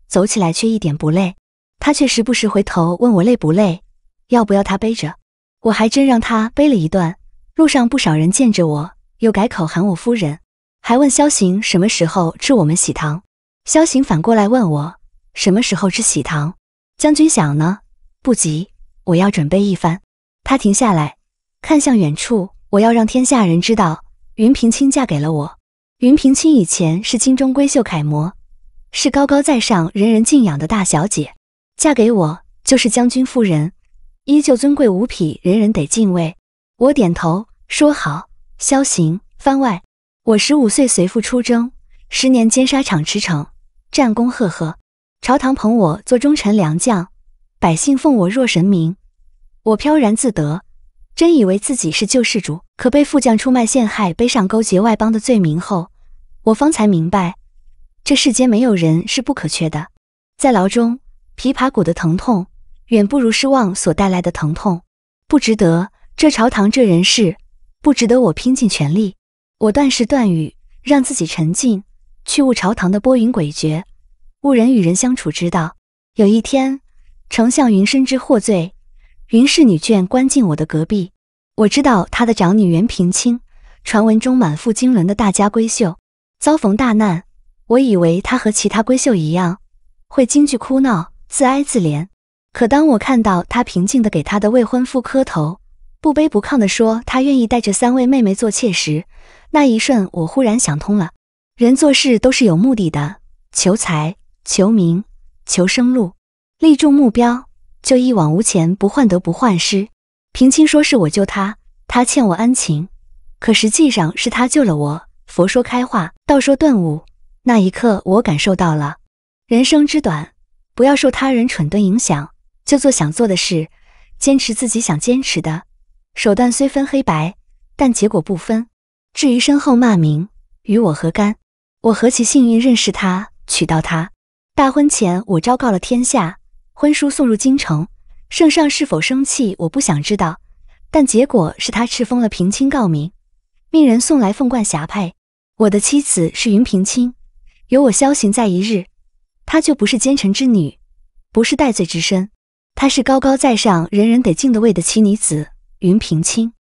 Speaker 1: 走起来却一点不累，他却时不时回头问我累不累，要不要他背着。我还真让他背了一段。路上不少人见着我，又改口喊我夫人，还问萧行什么时候吃我们喜糖。萧行反过来问我什么时候吃喜糖。将军想呢，不急，我要准备一番。他停下来，看向远处，我要让天下人知道，云平卿嫁给了我。云平卿以前是京中闺秀楷模，是高高在上、人人敬仰的大小姐。嫁给我就是将军夫人，依旧尊贵无匹，人人得敬畏。我点头说好。萧行番外：我十五岁随父出征，十年间沙场驰骋，战功赫赫，朝堂捧我做忠臣良将，百姓奉我若神明，我飘然自得。真以为自己是救世主，可被副将出卖陷害，背上勾结外邦的罪名后，我方才明白，这世间没有人是不可缺的。在牢中，琵琶骨的疼痛远不如失望所带来的疼痛，不值得。这朝堂这人世，不值得我拼尽全力。我断事断语，让自己沉静，去悟朝堂的波云诡谲，悟人与人相处之道。有一天，丞相云深知获罪。云氏女眷关进我的隔壁，我知道她的长女袁平清，传闻中满腹经纶的大家闺秀，遭逢大难。我以为她和其他闺秀一样，会惊惧哭闹，自哀自怜。可当我看到她平静的给她的未婚夫磕头，不卑不亢的说她愿意带着三位妹妹做妾时，那一瞬我忽然想通了：人做事都是有目的的，求财、求名、求生路，立住目标。就一往无前，不患得不患失。平清说是我救他，他欠我恩情。可实际上是他救了我。佛说开化，道说顿悟。那一刻，我感受到了人生之短。不要受他人蠢钝影响，就做想做的事，坚持自己想坚持的。手段虽分黑白，但结果不分。至于身后骂名，与我何干？我何其幸运，认识他，娶到他。大婚前，我昭告了天下。婚书送入京城，圣上是否生气？我不想知道。但结果是他敕封了平清诰命，命人送来凤冠霞帔。我的妻子是云平亲，有我萧行在一日，她就不是奸臣之女，不是戴罪之身，她是高高在上、人人得敬的位的奇女子云平亲。